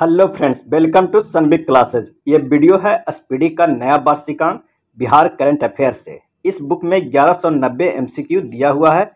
hello friends welcome to सनबिक classes ये वीडियो है स्पीडी का नया वार्षिकांक बिहार करंट अफेयर से इस बुक में 1190 एमसीक्यू दिया हुआ है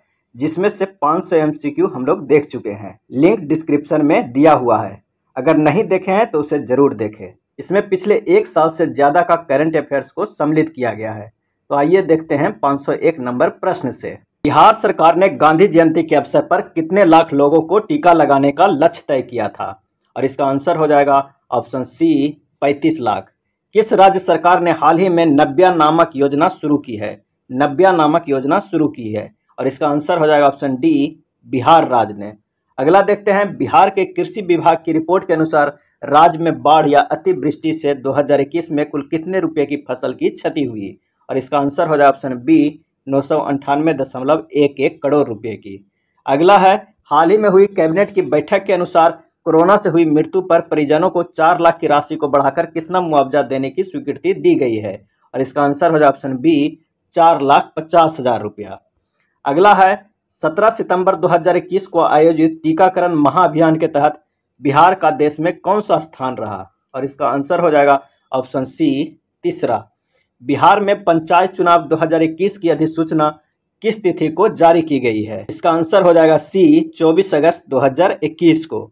जिसमें से 500 एमसीक्यू हम लोग देख चुके हैं लिंक डिस्क्रिप्शन में दिया हुआ है अगर नहीं देखे हैं तो उसे ज़रूर देखें इसमें पिछले एक साल से ज़्यादा का करंट अफेयर्स को सम्मिलित किया गया है तो आइए देखते हैं पाँच नंबर प्रश्न से बिहार सरकार ने गांधी जयंती के अवसर पर कितने लाख लोगों को टीका लगाने का लक्ष्य तय किया था और इसका आंसर हो जाएगा ऑप्शन सी पैंतीस लाख किस राज्य सरकार ने हाल ही में नब्या नामक योजना शुरू की है नब्या नामक योजना शुरू की है और इसका आंसर हो जाएगा ऑप्शन डी बिहार राज्य ने अगला देखते हैं बिहार के कृषि विभाग की रिपोर्ट के अनुसार राज्य में बाढ़ या अतिवृष्टि से 2021 में कुल कितने रुपए की फसल की क्षति हुई और इसका आंसर हो जाएगा ऑप्शन बी नौ दशमलव एक एक करोड़ रुपये की अगला है हाल ही में हुई कैबिनेट की बैठक के अनुसार कोरोना से हुई मृत्यु पर परिजनों को चार लाख की राशि को बढ़ाकर कितना मुआवजा देने की स्वीकृति दी गई है और इसका आंसर हो जाए ऑप्शन बी चार लाख पचास हजार रुपया अगला है सत्रह सितंबर 2021 को आयोजित टीकाकरण महाअभियान के तहत बिहार का देश में कौन सा स्थान रहा और इसका आंसर हो जाएगा ऑप्शन सी तीसरा बिहार में पंचायत चुनाव 2021 की अधिसूचना किस तिथि को जारी की गई है इसका आंसर हो जाएगा सी 24 अगस्त 2021 को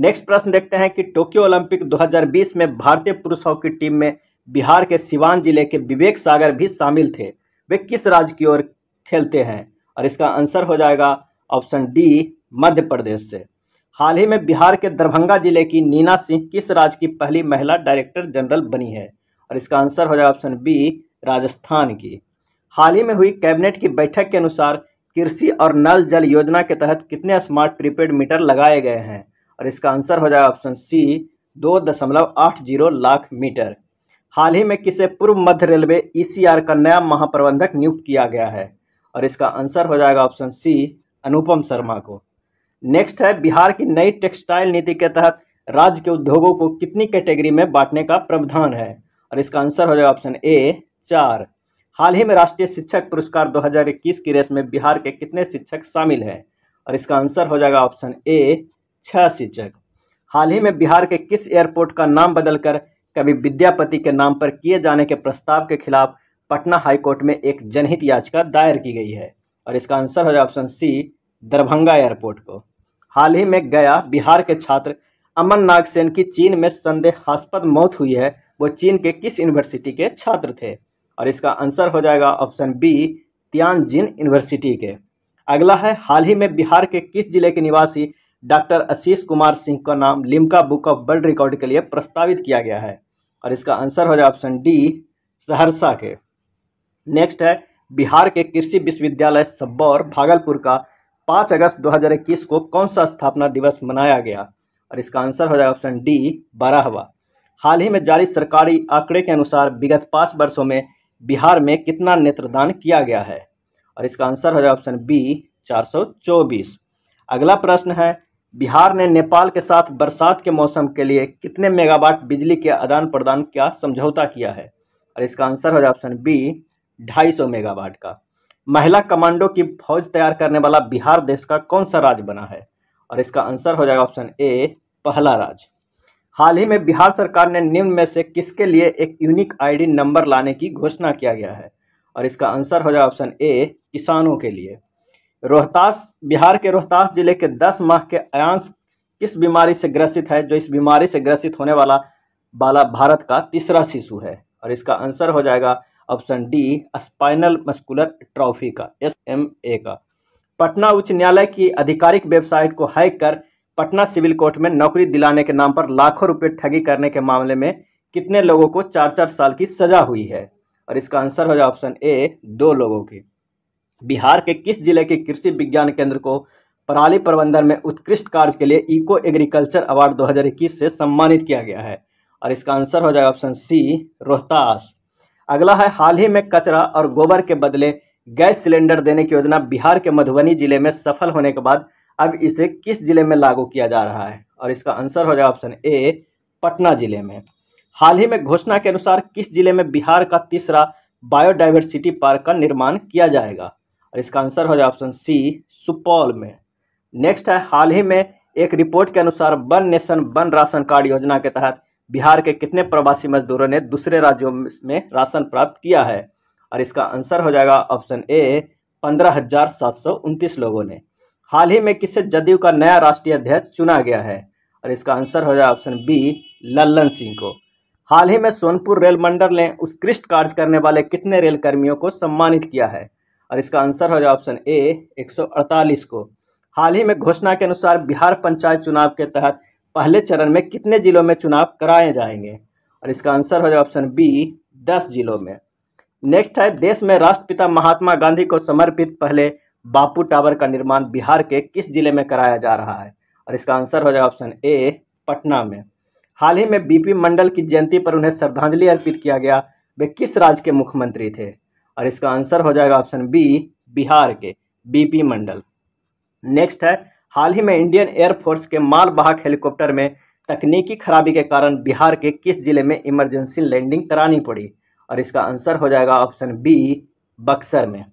नेक्स्ट प्रश्न देखते हैं कि टोक्यो ओलंपिक 2020 में भारतीय पुरुष हॉकी टीम में बिहार के सिवान जिले के विवेक सागर भी शामिल थे वे किस राज्य की ओर खेलते हैं और इसका आंसर हो जाएगा ऑप्शन डी मध्य प्रदेश से हाल ही में बिहार के दरभंगा जिले की नीना सिंह किस राज्य की पहली महिला डायरेक्टर जनरल बनी है और इसका आंसर हो जाएगा ऑप्शन बी राजस्थान की हाल ही में हुई कैबिनेट की बैठक के अनुसार कृषि और नल जल योजना के तहत कितने स्मार्ट प्रीपेड मीटर लगाए गए हैं और इसका आंसर हो जाएगा ऑप्शन सी दो दशमलव आठ जीरो लाख मीटर हाल ही में किसे पूर्व मध्य रेलवे ईसीआर e का नया महाप्रबंधक नियुक्त किया गया है और इसका आंसर हो जाएगा ऑप्शन सी अनुपम शर्मा को नेक्स्ट है बिहार की नई टेक्सटाइल नीति के तहत राज्य के उद्योगों को कितनी कैटेगरी में बांटने का प्रावधान है और इसका आंसर हो जाएगा ऑप्शन ए चार हाल ही में राष्ट्रीय शिक्षक पुरस्कार 2021 की रेस में बिहार के कितने शिक्षक शामिल हैं और इसका आंसर हो जाएगा ऑप्शन ए छह शिक्षक हाल ही में बिहार के किस एयरपोर्ट का नाम बदलकर कवि विद्यापति के नाम पर किए जाने के प्रस्ताव के खिलाफ पटना हाईकोर्ट में एक जनहित याचिका दायर की गई है और इसका आंसर हो जाए ऑप्शन सी दरभंगा एयरपोर्ट को हाल ही में गया बिहार के छात्र अमन नागसेन की चीन में संदेहास्पद मौत हुई है वो चीन के किस यूनिवर्सिटी के छात्र थे और इसका आंसर हो जाएगा ऑप्शन बी जिन यूनिवर्सिटी के अगला है हाल ही में बिहार के किस जिले के निवासी डॉक्टर आशीष कुमार सिंह का नाम Limca book of world record के लिए प्रस्तावित किया गया है और इसका आंसर हो जाए ऑप्शन डी सहरसा के नेक्स्ट है बिहार के कृषि विश्वविद्यालय सब्बौर भागलपुर का पाँच अगस्त 2021 को कौन सा स्थापना दिवस मनाया गया और इसका आंसर हो जाए ऑप्शन डी बारहवा हाल ही में जारी सरकारी आंकड़े के अनुसार विगत पाँच वर्षों में बिहार में कितना नेत्रदान किया गया है और इसका आंसर हो जाए ऑप्शन बी चार अगला प्रश्न है बिहार ने नेपाल के साथ बरसात के मौसम के लिए कितने मेगावाट बिजली के आदान प्रदान का समझौता किया है और इसका आंसर हो जाए ऑप्शन बी ढाई सौ मेगावाट का महिला कमांडो की फौज तैयार करने वाला बिहार देश का कौन सा राज्य बना है और इसका आंसर हो जाएगा ऑप्शन ए पहला राज्य हाल ही में बिहार सरकार ने निम्न में से किसके लिए एक यूनिक आईडी नंबर लाने की घोषणा किया गया है और इसका आंसर हो जाए ऑप्शन ए किसानों के लिए रोहतास बिहार के रोहतास जिले के 10 माह के अयांश किस बीमारी से ग्रसित है जो इस बीमारी से ग्रसित होने वाला बाला भारत का तीसरा शिशु है और इसका आंसर हो जाएगा option D spinal muscular atrophy का एस एम ए का पटना उच्च न्यायालय की आधिकारिक वेबसाइट को हैक कर पटना सिविल कोर्ट में नौकरी दिलाने के नाम पर लाखों रुपए ठगी करने के मामले में कितने लोगों को चार चार साल की सजा हुई है और इसका आंसर हो जाए ऑप्शन ए दो लोगों की बिहार के किस जिले के कृषि विज्ञान केंद्र को पराली प्रबंधन में उत्कृष्ट कार्य के लिए इको एग्रीकल्चर अवार्ड 2021 से सम्मानित किया गया है और इसका आंसर हो जाएगा ऑप्शन सी रोहतास अगला है हाल ही में कचरा और गोबर के बदले गैस सिलेंडर देने की योजना बिहार के मधुबनी जिले में सफल होने के बाद अब इसे किस जिले में लागू किया जा रहा है और इसका आंसर हो जाएगा ऑप्शन ए पटना जिले में हाल ही में घोषणा के अनुसार किस जिले में बिहार का तीसरा बायोडाइवर्सिटी पार्क का निर्माण किया जाएगा और इसका आंसर हो जाए ऑप्शन सी सुपौल में नेक्स्ट है हाल ही में एक रिपोर्ट के अनुसार one nation one ration card योजना के तहत बिहार के कितने प्रवासी मजदूरों ने दूसरे राज्यों में राशन प्राप्त किया है और इसका आंसर हो जाएगा ऑप्शन ए पंद्रह हजार सात सौ उनतीस लोगों ने हाल ही में किससे जदयू का नया राष्ट्रीय अध्यक्ष चुना गया है और इसका आंसर हो जाए ऑप्शन बी लल्लन सिंह को हाल ही में सोनपुर रेल मंडल ने उत्कृष्ट कार्य करने वाले कितने रेलकर्मियों को सम्मानित किया है और इसका आंसर हो जाए ऑप्शन ए 148 को हाल ही में घोषणा के अनुसार बिहार पंचायत चुनाव के तहत पहले चरण में कितने जिलों में चुनाव कराए जाएंगे और इसका आंसर हो जाए ऑप्शन बी दस जिलों में नेक्स्ट है देश में राष्ट्रपिता महात्मा गांधी को समर्पित पहले बापू टावर का निर्माण बिहार के किस जिले में कराया जा रहा है और इसका आंसर हो जाए ऑप्शन ए पटना में हाल ही में बीपी मंडल की जयंती पर उन्हें श्रद्धांजलि अर्पित किया गया वे किस राज्य के मुख्यमंत्री थे और इसका आंसर हो जाएगा ऑप्शन बी बिहार के बीपी मंडल नेक्स्ट है हाल ही में इंडियन एयरफोर्स के मालवाहक हेलीकॉप्टर में तकनीकी खराबी के कारण बिहार के किस जिले में इमरजेंसी लैंडिंग करानी पड़ी और इसका आंसर हो जाएगा ऑप्शन बी बक्सर में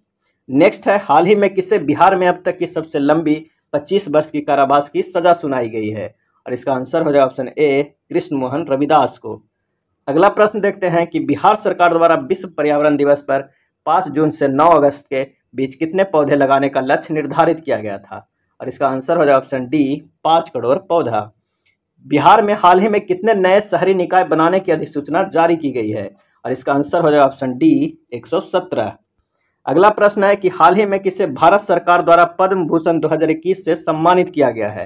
नेक्स्ट है हाल ही में किसे बिहार में अब तक की सबसे लंबी 25 वर्ष की कारावास की सजा सुनाई गई है और इसका आंसर हो जाएगा ऑप्शन ए कृष्ण मोहन रविदास को अगला प्रश्न देखते हैं कि बिहार सरकार द्वारा विश्व पर्यावरण दिवस पर पाँच जून से नौ अगस्त के बीच कितने पौधे लगाने का लक्ष्य निर्धारित किया गया था और इसका आंसर हो जाएगा ऑप्शन डी पाँच करोड़ पौधा बिहार में हाल ही में कितने नए शहरी निकाय बनाने की अधिसूचना जारी की गई है और इसका आंसर हो जाएगा ऑप्शन डी 117 अगला प्रश्न है कि हाल ही में किसे भारत सरकार द्वारा पद्म भूषण दो से सम्मानित किया गया है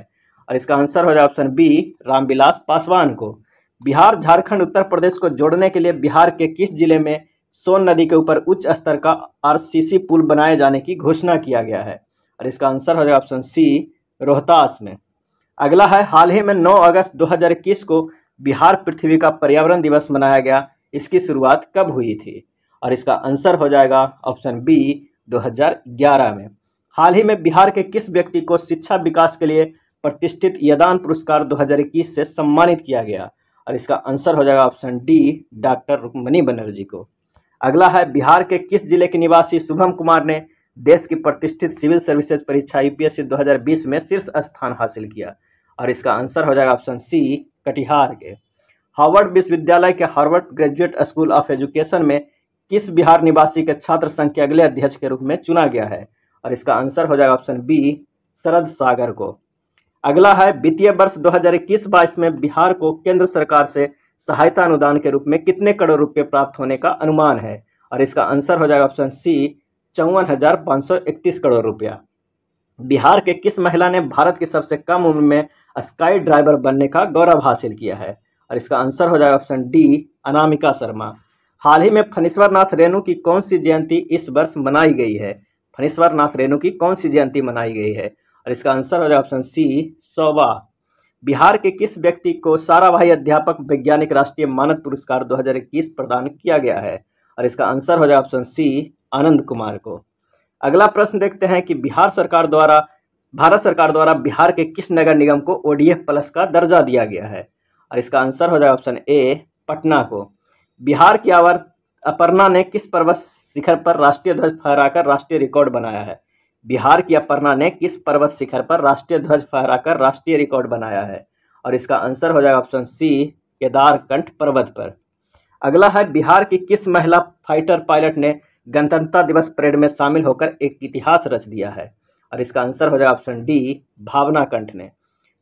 और इसका आंसर हो जाए ऑप्शन बी रामविलास पासवान को बिहार झारखंड उत्तर प्रदेश को जोड़ने के लिए बिहार के किस जिले में सोन नदी के ऊपर उच्च स्तर का आरसीसी पुल बनाए जाने की घोषणा किया गया है और इसका आंसर हो जाएगा ऑप्शन सी रोहतास में अगला है हाल ही में 9 अगस्त 2021 को बिहार पृथ्वी का पर्यावरण दिवस मनाया गया इसकी शुरुआत कब हुई थी और इसका आंसर हो जाएगा ऑप्शन बी 2011 में हाल ही में बिहार के किस व्यक्ति को शिक्षा विकास के लिए प्रतिष्ठित यदान पुरस्कार 2021 से सम्मानित किया गया और इसका आंसर हो जाएगा option D doctor Rukmani Banerjee को अगला है बिहार के किस जिले के निवासी शुभम कुमार ने देश की प्रतिष्ठित सिविल सर्विसेज परीक्षा यूपीएससी 2020 में शीर्ष स्थान हासिल किया और इसका आंसर हो जाएगा ऑप्शन सी कटिहार के हार्वर्ड विश्वविद्यालय के Harvard graduate school of education में किस बिहार निवासी के छात्र संघ के अगले अध्यक्ष के रूप में चुना गया है और इसका आंसर हो जाएगा ऑप्शन बी शरद सागर को अगला है वित्तीय वर्ष दो हजार में बिहार को केंद्र सरकार से सहायता अनुदान के रूप में कितने करोड़ रुपये प्राप्त होने का अनुमान है और इसका आंसर हो जाएगा ऑप्शन सी चौवन हजार पाँच सौ इकतीस करोड़ रुपया बिहार के किस महिला ने भारत की सबसे कम उम्र में स्काई ड्राइवर बनने का गौरव हासिल किया है और इसका आंसर हो जाएगा ऑप्शन डी अनामिका शर्मा हाल ही में फनीश्वर नाथ रेणु की कौन सी जयंती इस वर्ष मनाई गई है फनीश्वर नाथ रेणु की कौन सी जयंती मनाई गई है और इसका आंसर हो जाएगा ऑप्शन सी सौवा बिहार के किस व्यक्ति को साराभाई अध्यापक वैज्ञानिक राष्ट्रीय मानद पुरस्कार 2021 प्रदान किया गया है और इसका आंसर हो जाएगा ऑप्शन सी आनंद कुमार को अगला प्रश्न देखते हैं कि बिहार सरकार द्वारा भारत सरकार द्वारा बिहार के किस नगर निगम को ओडीएफ प्लस का दर्जा दिया गया है और इसका आंसर हो जाएगा ऑप्शन ए पटना को बिहार की आवर अपर्णा ने किस पर्वत शिखर पर राष्ट्रीय ध्वज फहराकर राष्ट्रीय रिकॉर्ड बनाया है बिहार की अपर्णा ने किस पर्वत शिखर पर राष्ट्रीय ध्वज फहराकर राष्ट्रीय रिकॉर्ड बनाया है और इसका आंसर हो जाएगा ऑप्शन सी केदारकंठ पर्वत पर अगला है बिहार की किस महिला फाइटर पायलट ने गणतंत्रता दिवस परेड में शामिल होकर एक इतिहास रच दिया है और इसका आंसर हो जाएगा ऑप्शन डी भावना कंठ ने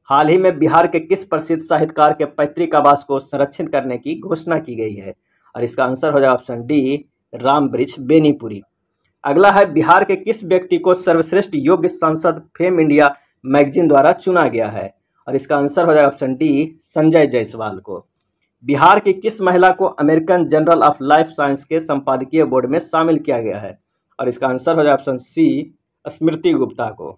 हाल ही में बिहार के किस प्रसिद्ध साहित्यकार के पैतृक आवास को संरक्षित करने की घोषणा की गई है और इसका आंसर हो जाएगा ऑप्शन डी रामब्रिज बेनीपुरी अगला है बिहार के किस व्यक्ति को सर्वश्रेष्ठ योग्य सांसद फेम इंडिया मैगजीन द्वारा चुना गया है और इसका आंसर हो जाएगा ऑप्शन डी संजय जायसवाल को बिहार की किस महिला को American journal of life science के संपादकीय बोर्ड में शामिल किया गया है और इसका आंसर हो जाएगा ऑप्शन सी स्मृति गुप्ता को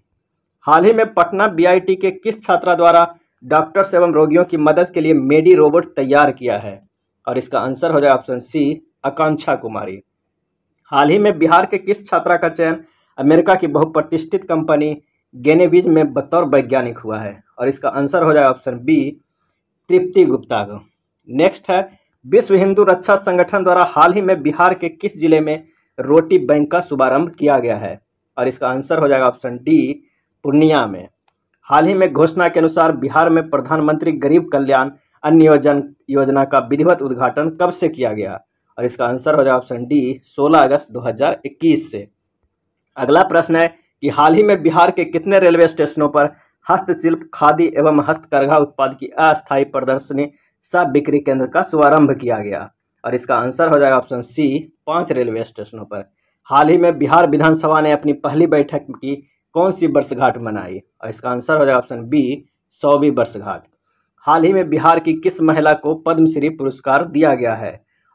हाल ही में पटना बीआईटी के किस छात्रा द्वारा डॉक्टर्स एवं रोगियों की मदद के लिए मेडी रोबोट तैयार किया है और इसका आंसर हो जाएगा ऑप्शन सी आकांक्षा कुमारी हाल ही में बिहार के किस छात्रा का चयन अमेरिका की बहुप्रतिष्ठित कंपनी गेनेबीज में बतौर वैज्ञानिक हुआ है और इसका आंसर हो जाएगा ऑप्शन बी तृप्ति गुप्ता का नेक्स्ट है विश्व हिंदू रक्षा संगठन द्वारा हाल ही में बिहार के किस जिले में रोटी बैंक का शुभारंभ किया गया है और इसका आंसर हो जाएगा ऑप्शन डी पूर्णिया में हाल ही में घोषणा के अनुसार बिहार में प्रधानमंत्री गरीब कल्याण अन्न योजन योजना का विधिवत उद्घाटन कब से किया गया और इसका आंसर हो जाएगा ऑप्शन डी 16 अगस्त 2021 से अगला प्रश्न है कि हाल ही में बिहार के कितने रेलवे स्टेशनों पर हस्तशिल्प खादी एवं हस्तकरघा उत्पाद की अस्थायी प्रदर्शनी सब बिक्री केंद्र का शुभारंभ किया गया और इसका आंसर हो जाएगा ऑप्शन सी पाँच रेलवे स्टेशनों पर हाल ही में बिहार विधानसभा ने अपनी पहली बैठक की कौन सी वर्षघाट मनाई और इसका आंसर हो जाएगा ऑप्शन बी सौवीं वर्षघाट हाल ही में बिहार की किस महिला को पद्मश्री पुरस्कार दिया गया है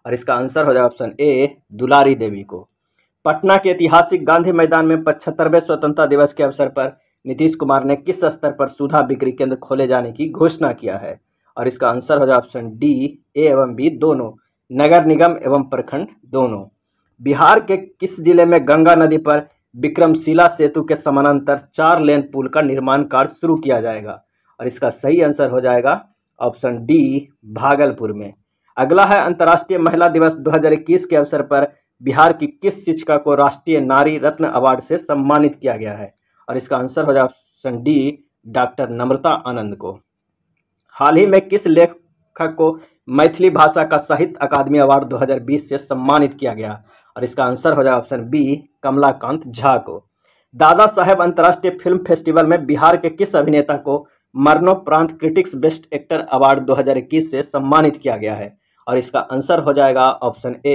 और इसका आंसर हो जाएगा ऑप्शन ए दुलारी देवी को पटना के ऐतिहासिक गांधी मैदान में पचहत्तरवें स्वतंत्रता दिवस के अवसर पर नीतीश कुमार ने किस स्तर पर सुधा बिक्री केंद्र खोले जाने की घोषणा किया है और इसका आंसर हो जाए ऑप्शन डी ए एवं बी दोनों नगर निगम एवं प्रखंड दोनों बिहार के किस जिले में गंगा नदी पर विक्रमशिला सेतु के समानांतर चार लेन पुल का निर्माण कार्य शुरू किया जाएगा और इसका सही आंसर हो जाएगा ऑप्शन डी भागलपुर में अगला है अंतर्राष्ट्रीय महिला दिवस 2021 के अवसर पर बिहार की किस शिक्षिका को राष्ट्रीय नारी रत्न अवार्ड से सम्मानित किया गया है और इसका आंसर हो जाए option D doctor Namrata Anand को हाल ही में किस लेखक को मैथिली भाषा का साहित्य अकादमी अवार्ड 2020 से सम्मानित किया गया और इसका आंसर हो जाए ऑप्शन बी कमलाकांत झा को दादा साहेब अंतर्राष्ट्रीय फिल्म फेस्टिवल में बिहार के किस अभिनेता को मरणोपरांत क्रिटिक्स बेस्ट एक्टर अवार्ड 2021 से सम्मानित किया गया है और इसका आंसर हो जाएगा ऑप्शन ए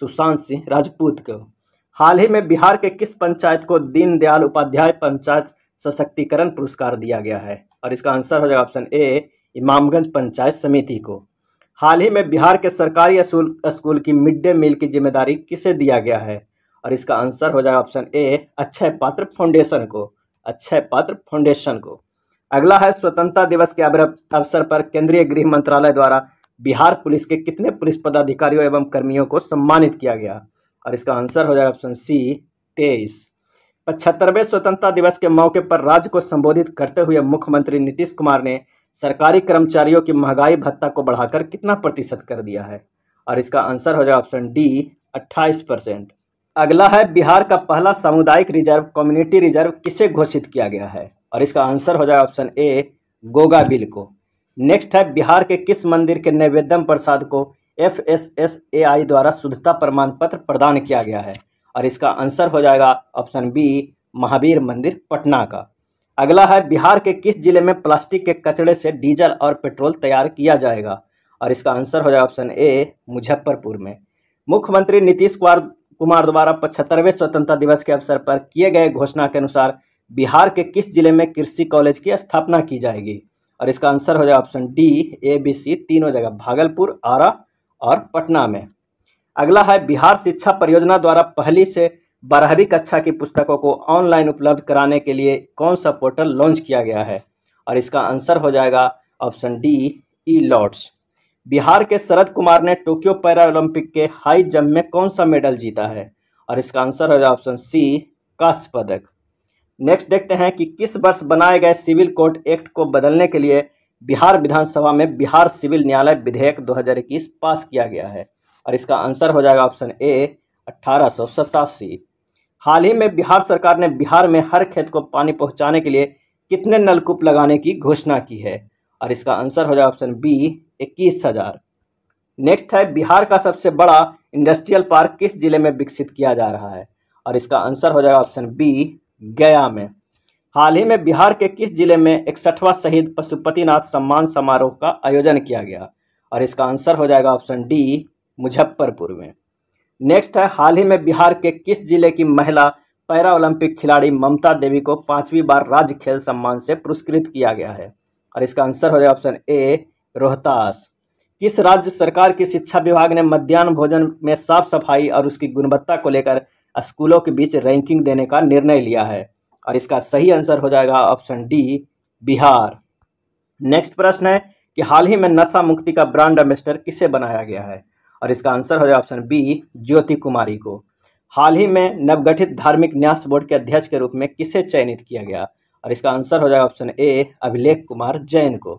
सुशांत सिंह राजपूत को हाल ही में बिहार के किस पंचायत को दीनदयाल उपाध्याय पंचायत सशक्तिकरण पुरस्कार दिया गया है और इसका आंसर हो जाएगा ऑप्शन ए इमामगंज पंचायत समिति को हाल ही में बिहार के सरकारी स्कूल की मिड डे मील की जिम्मेदारी किसे दिया गया है और इसका आंसर हो जाएगा ऑप्शन ए अक्षय पात्र फाउंडेशन को अक्षय पात्र फाउंडेशन को अगला है स्वतंत्रता दिवस के अवसर पर केंद्रीय गृह मंत्रालय द्वारा बिहार पुलिस के कितने पुलिस पदाधिकारियों एवं कर्मियों को सम्मानित किया गया और इसका आंसर हो जाएगा ऑप्शन सी तेईस पचहत्तरवें स्वतंत्रता दिवस के मौके पर राज्य को संबोधित करते हुए मुख्यमंत्री नीतीश कुमार ने सरकारी कर्मचारियों की महंगाई भत्ता को बढ़ाकर कितना प्रतिशत कर दिया है और इसका आंसर हो जाएगा ऑप्शन डी अट्ठाईस परसेंट अगला है बिहार का पहला सामुदायिक रिजर्व कम्युनिटी रिजर्व किसे घोषित किया गया है और इसका आंसर हो जाएगा ऑप्शन ए गोगा बिल को नेक्स्ट है बिहार के किस मंदिर के नैवेद्यम प्रसाद को F S S A I द्वारा शुद्धता प्रमाण पत्र प्रदान किया गया है और इसका आंसर हो जाएगा ऑप्शन बी महावीर मंदिर पटना का अगला है बिहार के किस जिले में प्लास्टिक के कचड़े से डीजल और पेट्रोल तैयार किया जाएगा और इसका आंसर हो जाएगा ऑप्शन ए मुजफ्फरपुर में मुख्यमंत्री नीतीश कुमार कुमार द्वारा पचहत्तरवें स्वतंत्रता दिवस के अवसर पर किए गए घोषणा के अनुसार बिहार के किस जिले में कृषि कॉलेज की स्थापना की जाएगी और इसका आंसर हो जाएगा option D A B C तीनों जगह भागलपुर आरा और पटना में अगला है बिहार शिक्षा परियोजना द्वारा पहली से बारहवीं कक्षा की पुस्तकों को ऑनलाइन उपलब्ध कराने के लिए कौन सा पोर्टल लॉन्च किया गया है और इसका आंसर हो जाएगा option D E lords Bihar के शरद कुमार ने टोक्यो पैरा ओलंपिक के हाई जंप में कौन सा मेडल जीता है और इसका आंसर हो जाएगा ऑप्शन सी कांस्य पदक नेक्स्ट देखते हैं कि किस वर्ष बनाए गए सिविल कोर्ट एक्ट को बदलने के लिए बिहार विधानसभा में बिहार सिविल न्यायालय विधेयक 2021 पास किया गया है और इसका आंसर हो जाएगा ऑप्शन ए अट्ठारह हाल ही में बिहार सरकार ने बिहार में हर खेत को पानी पहुंचाने के लिए कितने नलकूप लगाने की घोषणा की है और इसका आंसर हो जाएगा ऑप्शन बी इक्कीस हजार नेक्स्ट है बिहार का सबसे बड़ा इंडस्ट्रियल पार्क किस जिले में विकसित किया जा रहा है और इसका आंसर हो जाएगा ऑप्शन बी गया में हाल ही में बिहार के किस जिले में इकसठवां शहीद पशुपतिनाथ सम्मान समारोह का आयोजन किया गया और इसका आंसर हो जाएगा ऑप्शन डी मुजफ्फरपुर में नेक्स्ट है हाल ही में बिहार के किस जिले की महिला पैरा ओलंपिक खिलाड़ी ममता देवी को पांचवी बार राज्य खेल सम्मान से पुरस्कृत किया गया है और इसका आंसर हो जाएगा ऑप्शन ए रोहतास किस राज्य सरकार के शिक्षा विभाग ने मध्यान्ह भोजन में साफ सफाई और उसकी गुणवत्ता को लेकर स्कूलों के बीच रैंकिंग देने का निर्णय लिया है और इसका सही आंसर हो जाएगा ऑप्शन डी बिहार नेक्स्ट प्रश्न है कि हाल ही में नशा मुक्ति का ब्रांड एम्बेसडर किसे बनाया गया है और इसका आंसर हो जाएगा ऑप्शन बी ज्योति कुमारी को हाल ही में नवगठित धार्मिक न्यास बोर्ड के अध्यक्ष के रूप में किसे चयनित किया गया और इसका आंसर हो जाएगा ऑप्शन ए अभिलेख कुमार जैन को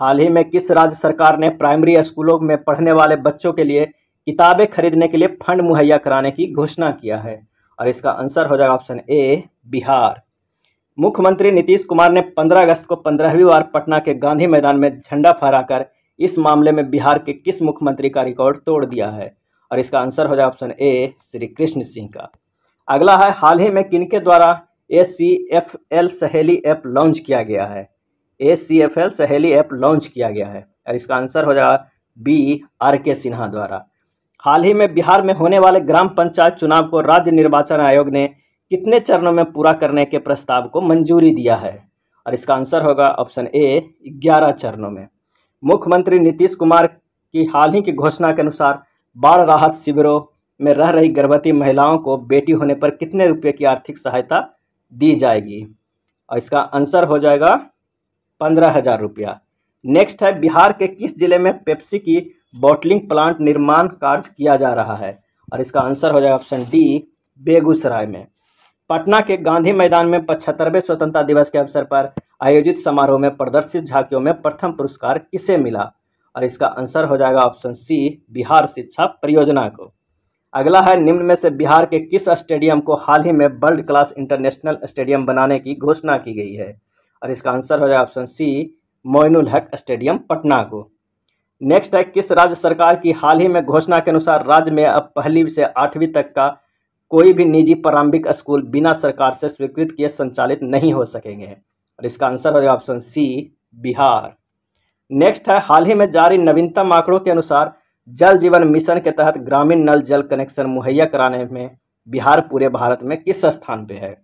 हाल ही में किस राज्य सरकार ने प्राइमरी स्कूलों में पढ़ने वाले बच्चों के लिए किताबें खरीदने के लिए फंड मुहैया कराने की घोषणा किया है और इसका आंसर हो जाएगा ऑप्शन ए बिहार मुख्यमंत्री नीतीश कुमार ने 15 अगस्त को पंद्रहवीं बार पटना के गांधी मैदान में झंडा फहराकर इस मामले में बिहार के किस मुख्यमंत्री का रिकॉर्ड तोड़ दिया है और इसका आंसर हो जाएगा ऑप्शन ए श्री कृष्ण सिंह का अगला है हाल ही में किनके द्वारा A C F L Saheli app launch किया गया है A C F L Saheli app launch किया गया है और इसका आंसर हो जाएगा बी आर के सिन्हा द्वारा हाल ही में बिहार में होने वाले ग्राम पंचायत चुनाव को राज्य निर्वाचन आयोग ने कितने चरणों में पूरा करने के प्रस्ताव को मंजूरी दिया है और इसका आंसर होगा ऑप्शन ए ग्यारह चरणों में मुख्यमंत्री नीतीश कुमार की हाल ही की घोषणा के अनुसार बाढ़ राहत शिविरों में रह रही गर्भवती महिलाओं को बेटी होने पर कितने रुपये की आर्थिक सहायता दी जाएगी और इसका आंसर हो जाएगा पंद्रह हज़ार रुपया नेक्स्ट है बिहार के किस जिले में पेप्सी की बॉटलिंग प्लांट निर्माण कार्य किया जा रहा है और इसका आंसर हो जाएगा ऑप्शन डी बेगूसराय में पटना के गांधी मैदान में पचहत्तरवें स्वतंत्रता दिवस के अवसर पर आयोजित समारोह में प्रदर्शित झांकियों में प्रथम पुरस्कार किसे मिला और इसका आंसर हो जाएगा ऑप्शन सी बिहार शिक्षा परियोजना को अगला है निम्न में से बिहार के किस स्टेडियम को हाल ही में वर्ल्ड क्लास इंटरनेशनल स्टेडियम बनाने की घोषणा की गई है और इसका आंसर हो जाएगा ऑप्शन सी मोइनुल हक स्टेडियम पटना को नेक्स्ट है किस राज्य सरकार की हाल ही में घोषणा के अनुसार राज्य में अब पहली से आठवीं तक का कोई भी निजी प्रारंभिक स्कूल बिना सरकार से स्वीकृत किए संचालित नहीं हो सकेंगे और इसका आंसर हो जाएगा ऑप्शन सी बिहार नेक्स्ट है हाल ही में जारी नवीनतम आंकड़ों के अनुसार जल जीवन मिशन के तहत ग्रामीण नल जल कनेक्शन मुहैया कराने में बिहार पूरे भारत में किस स्थान पे है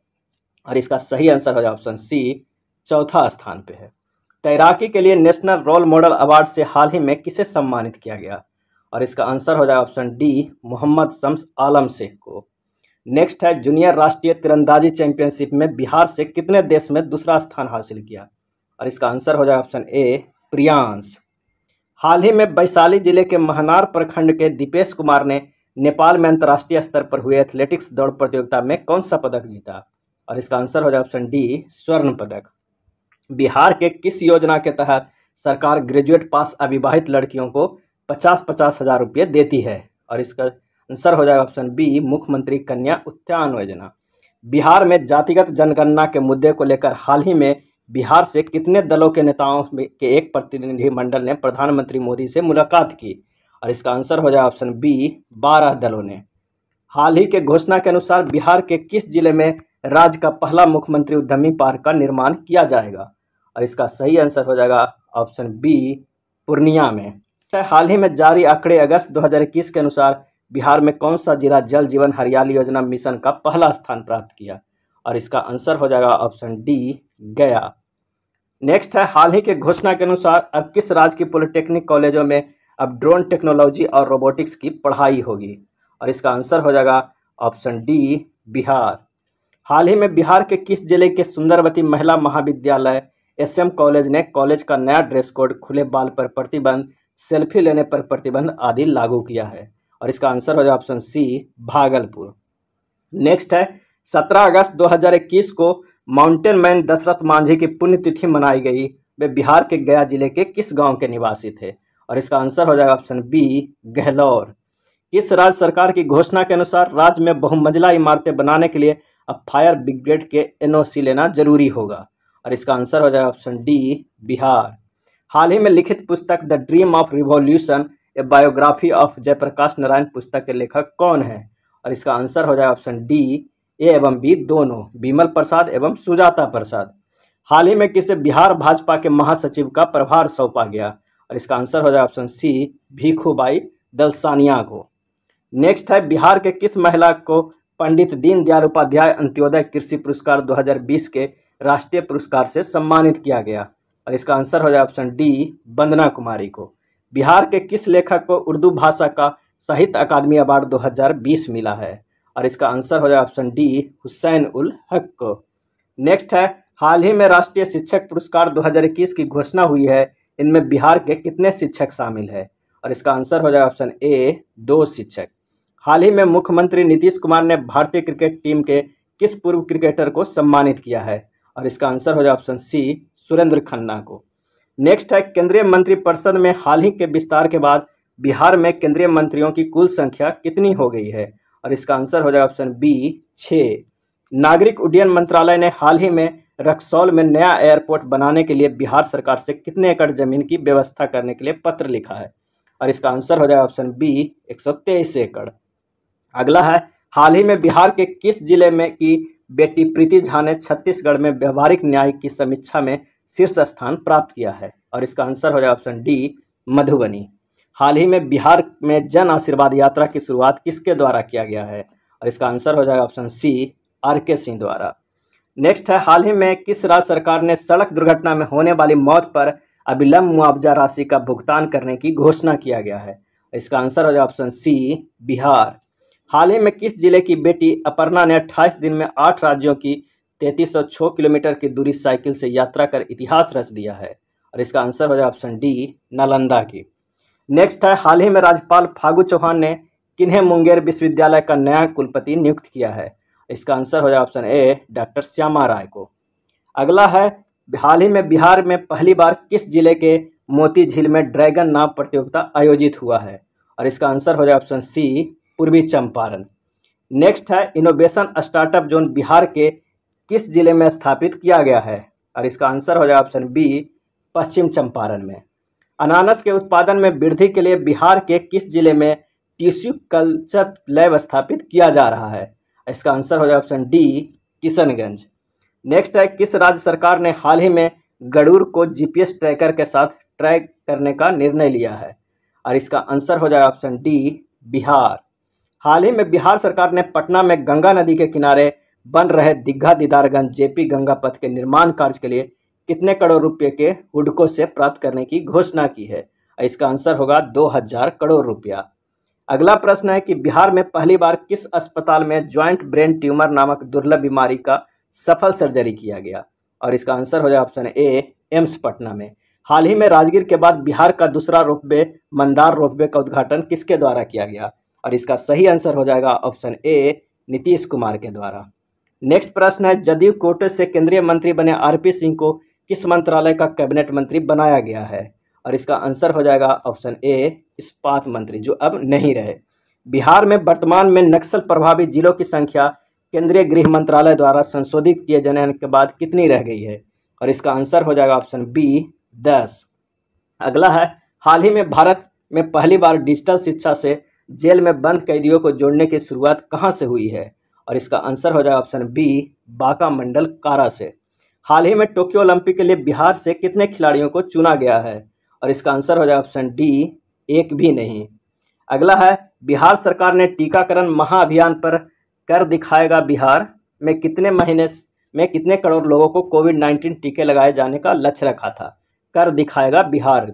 और इसका सही आंसर हो जाएगा ऑप्शन सी चौथा स्थान पे है तैराकी के लिए नेशनल रोल मॉडल अवार्ड से हाल ही में किसे सम्मानित किया गया और इसका आंसर हो जाएगा ऑप्शन डी मोहम्मद शम्स आलम शेख को नेक्स्ट है जूनियर राष्ट्रीय तिरंदाजी चैंपियनशिप में बिहार से कितने देश में दूसरा स्थान हासिल किया और इसका आंसर हो जाएगा ऑप्शन ए प्रियांश हाल ही में वैशाली जिले के महनार प्रखंड के दीपेश कुमार ने नेपाल में अंतर्राष्ट्रीय स्तर पर हुए एथलेटिक्स दौड़ प्रतियोगिता में कौन सा पदक जीता और इसका आंसर हो जाएगा ऑप्शन डी स्वर्ण पदक बिहार के किस योजना के तहत सरकार ग्रेजुएट पास अविवाहित लड़कियों को पचास पचास हज़ार रुपये देती है और इसका आंसर हो जाएगा ऑप्शन बी मुख्यमंत्री कन्या उत्थान योजना बिहार में जातिगत जनगणना के मुद्दे को लेकर हाल ही में बिहार से कितने दलों के नेताओं के एक प्रतिनिधिमंडल ने प्रधानमंत्री मोदी से मुलाकात की और इसका आंसर हो जाएगा ऑप्शन बी बारह दलों ने हाल ही के घोषणा के अनुसार बिहार के किस जिले में राज्य का पहला मुख्यमंत्री उद्यमी पार्क का निर्माण किया जाएगा और इसका सही आंसर हो जाएगा ऑप्शन बी पूर्णिया में हाल ही में जारी आंकड़े अगस्त 2021 के अनुसार बिहार में कौन सा जिला जल जीवन हरियाली योजना मिशन का पहला स्थान प्राप्त किया और इसका आंसर हो जाएगा ऑप्शन डी गया नेक्स्ट है हाल ही के घोषणा के अनुसार अब किस राज्य की पॉलिटेक्निक कॉलेजों में अब ड्रोन टेक्नोलॉजी और रोबोटिक्स की पढ़ाई होगी और इसका आंसर हो जाएगा ऑप्शन डी बिहार हाल ही में बिहार के किस जिले के सुंदरवती महिला महाविद्यालय एसएम कॉलेज ने कॉलेज का नया ड्रेस कोड खुले बाल पर प्रतिबंध सेल्फी लेने पर प्रतिबंध आदि लागू किया है और इसका आंसर हो जाए ऑप्शन सी भागलपुर नेक्स्ट है 17 अगस्त 2021 को माउंटेन मैन दशरथ मांझी की पुण्यतिथि मनाई गई वे बिहार के गया जिले के किस गांव के निवासी थे और इसका आंसर हो जाएगा ऑप्शन बी गहलोर किस राज्य सरकार की घोषणा के अनुसार राज्य में बहुमंजिला इमारतें बनाने के लिए अब फायर ब्रिगेड के एनओसी लेना जरूरी होगा और इसका आंसर हो जाएगा ऑप्शन डी बिहार हाल ही में लिखित पुस्तक the dream of revolution a biography of Jayaprakash Narayan पुस्तक के लेखक कौन है और इसका आंसर हो जाएगा ऑप्शन डी ए एवं बी दोनों बीमल प्रसाद एवं सुजाता प्रसाद हाल ही में किसे बिहार भाजपा के महासचिव का प्रभार सौंपा गया और इसका आंसर हो जाएगा ऑप्शन सी भीखूबाई दलसानिया को नेक्स्ट है बिहार के किस महिला को पंडित दीनदयाल उपाध्याय अंत्योदय कृषि पुरस्कार 2020 के राष्ट्रीय पुरस्कार से सम्मानित किया गया और इसका आंसर हो जाए ऑप्शन डी वंदना कुमारी को बिहार के किस लेखक को उर्दू भाषा का साहित्य अकादमी अवार्ड 2020 मिला है और इसका आंसर हो जाए ऑप्शन डी हुसैन उल हक को नेक्स्ट है हाल ही में राष्ट्रीय शिक्षक पुरस्कार 2021 की घोषणा हुई है इनमें बिहार के कितने शिक्षक शामिल है और इसका आंसर हो जाए ऑप्शन ए दो शिक्षक हाल ही में मुख्यमंत्री नीतीश कुमार ने भारतीय क्रिकेट टीम के किस पूर्व क्रिकेटर को सम्मानित किया है और इसका आंसर हो जाए ऑप्शन सी सुरेंद्र खन्ना को नेक्स्ट है केंद्रीय मंत्रिपरिषद में हाल ही के विस्तार के बाद बिहार में केंद्रीय मंत्रियों की कुल संख्या कितनी हो गई है और इसका आंसर हो जाए ऑप्शन बी छ नागरिक उड्डयन मंत्रालय ने हाल ही में रक्सौल में नया एयरपोर्ट बनाने के लिए बिहार सरकार से कितने एकड़ जमीन की व्यवस्था करने के लिए पत्र लिखा है और इसका आंसर हो जाए ऑप्शन बी एक एकड़ अगला है हाल ही में बिहार के किस जिले में की बेटी प्रीति झा ने छत्तीसगढ़ में व्यवहारिक न्याय की समीक्षा में शीर्ष स्थान प्राप्त किया है और इसका आंसर हो जाएगा ऑप्शन डी मधुबनी हाल ही में बिहार में जन आशीर्वाद यात्रा की शुरुआत किसके द्वारा किया गया है और इसका आंसर हो जाएगा ऑप्शन सी आर के सिंह द्वारा नेक्स्ट है हाल ही में किस राज्य सरकार ने सड़क दुर्घटना में होने वाली मौत पर अविलंब मुआवजा राशि का भुगतान करने की घोषणा किया गया है इसका आंसर हो जाएगा ऑप्शन सी बिहार हाल ही में किस जिले की बेटी अपर्णा ने 28 दिन में आठ राज्यों की 3306 किलोमीटर की दूरी साइकिल से यात्रा कर इतिहास रच दिया है और इसका आंसर हो जाए ऑप्शन डी नालंदा की नेक्स्ट है हाल ही में राज्यपाल फागू चौहान ने किन्हें मुंगेर विश्वविद्यालय का नया कुलपति नियुक्त किया है इसका आंसर हो जाए option A doctor Shyama Rai को अगला है हाल ही में बिहार में पहली बार किस जिले के मोती झील में ड्रैगन नाव प्रतियोगिता आयोजित हुआ है और इसका आंसर हो जाए option C Purvi Champaran next है इनोवेशन स्टार्टअप जोन बिहार के किस जिले में स्थापित किया गया है और इसका आंसर हो जाएगा ऑप्शन बी पश्चिम चंपारण में अनानस के उत्पादन में वृद्धि के लिए बिहार के किस जिले में टिश्यू कल्चर लैब स्थापित किया जा रहा है इसका आंसर हो जाएगा ऑप्शन डी किशनगंज नेक्स्ट है किस राज्य सरकार ने हाल ही में गरूर को जीपीएस ट्रैकर के साथ ट्रैक करने का निर्णय लिया है और इसका आंसर हो जाएगा ऑप्शन डी बिहार हाल ही में बिहार सरकार ने पटना में गंगा नदी के किनारे बन रहे दिग्घा दीदारगंज जेपी गंगा पथ के निर्माण कार्य के लिए कितने करोड़ रुपये के हुडको से प्राप्त करने की घोषणा की है इसका आंसर होगा दो हजार करोड़ रुपया अगला प्रश्न है कि बिहार में पहली बार किस अस्पताल में ज्वाइंट ब्रेन ट्यूमर नामक दुर्लभ बीमारी का सफल सर्जरी किया गया और इसका आंसर हो जाए ऑप्शन ए एम्स पटना में हाल ही में राजगीर के बाद बिहार का दूसरा रोपवे मंदार रोपवे का उद्घाटन किसके द्वारा किया गया और इसका सही आंसर हो जाएगा ऑप्शन ए नीतीश कुमार के द्वारा नेक्स्ट प्रश्न है जदयू कोटे से केंद्रीय मंत्री बने आरपी सिंह को किस मंत्रालय का कैबिनेट मंत्री बनाया गया है और इसका आंसर हो जाएगा ऑप्शन ए इस्पात मंत्री जो अब नहीं रहे बिहार में वर्तमान में नक्सल प्रभावित जिलों की संख्या केंद्रीय गृह मंत्रालय द्वारा संशोधित किए जाने के बाद कितनी रह गई है और इसका आंसर हो जाएगा ऑप्शन बी दस अगला है हाल ही में भारत में पहली बार डिजिटल शिक्षा से जेल में बंद कैदियों को जोड़ने की शुरुआत कहाँ से हुई है और इसका आंसर हो जाएगा ऑप्शन बी बांका मंडल कारा से हाल ही में टोक्यो ओलंपिक के लिए बिहार से कितने खिलाड़ियों को चुना गया है और इसका आंसर हो जाएगा ऑप्शन डी एक भी नहीं अगला है बिहार सरकार ने टीकाकरण महाअभियान पर कर दिखाएगा बिहार में कितने महीने में कितने करोड़ लोगों को कोविड नाइन्टीन टीके लगाए जाने का लक्ष्य रखा था कर दिखाएगा बिहार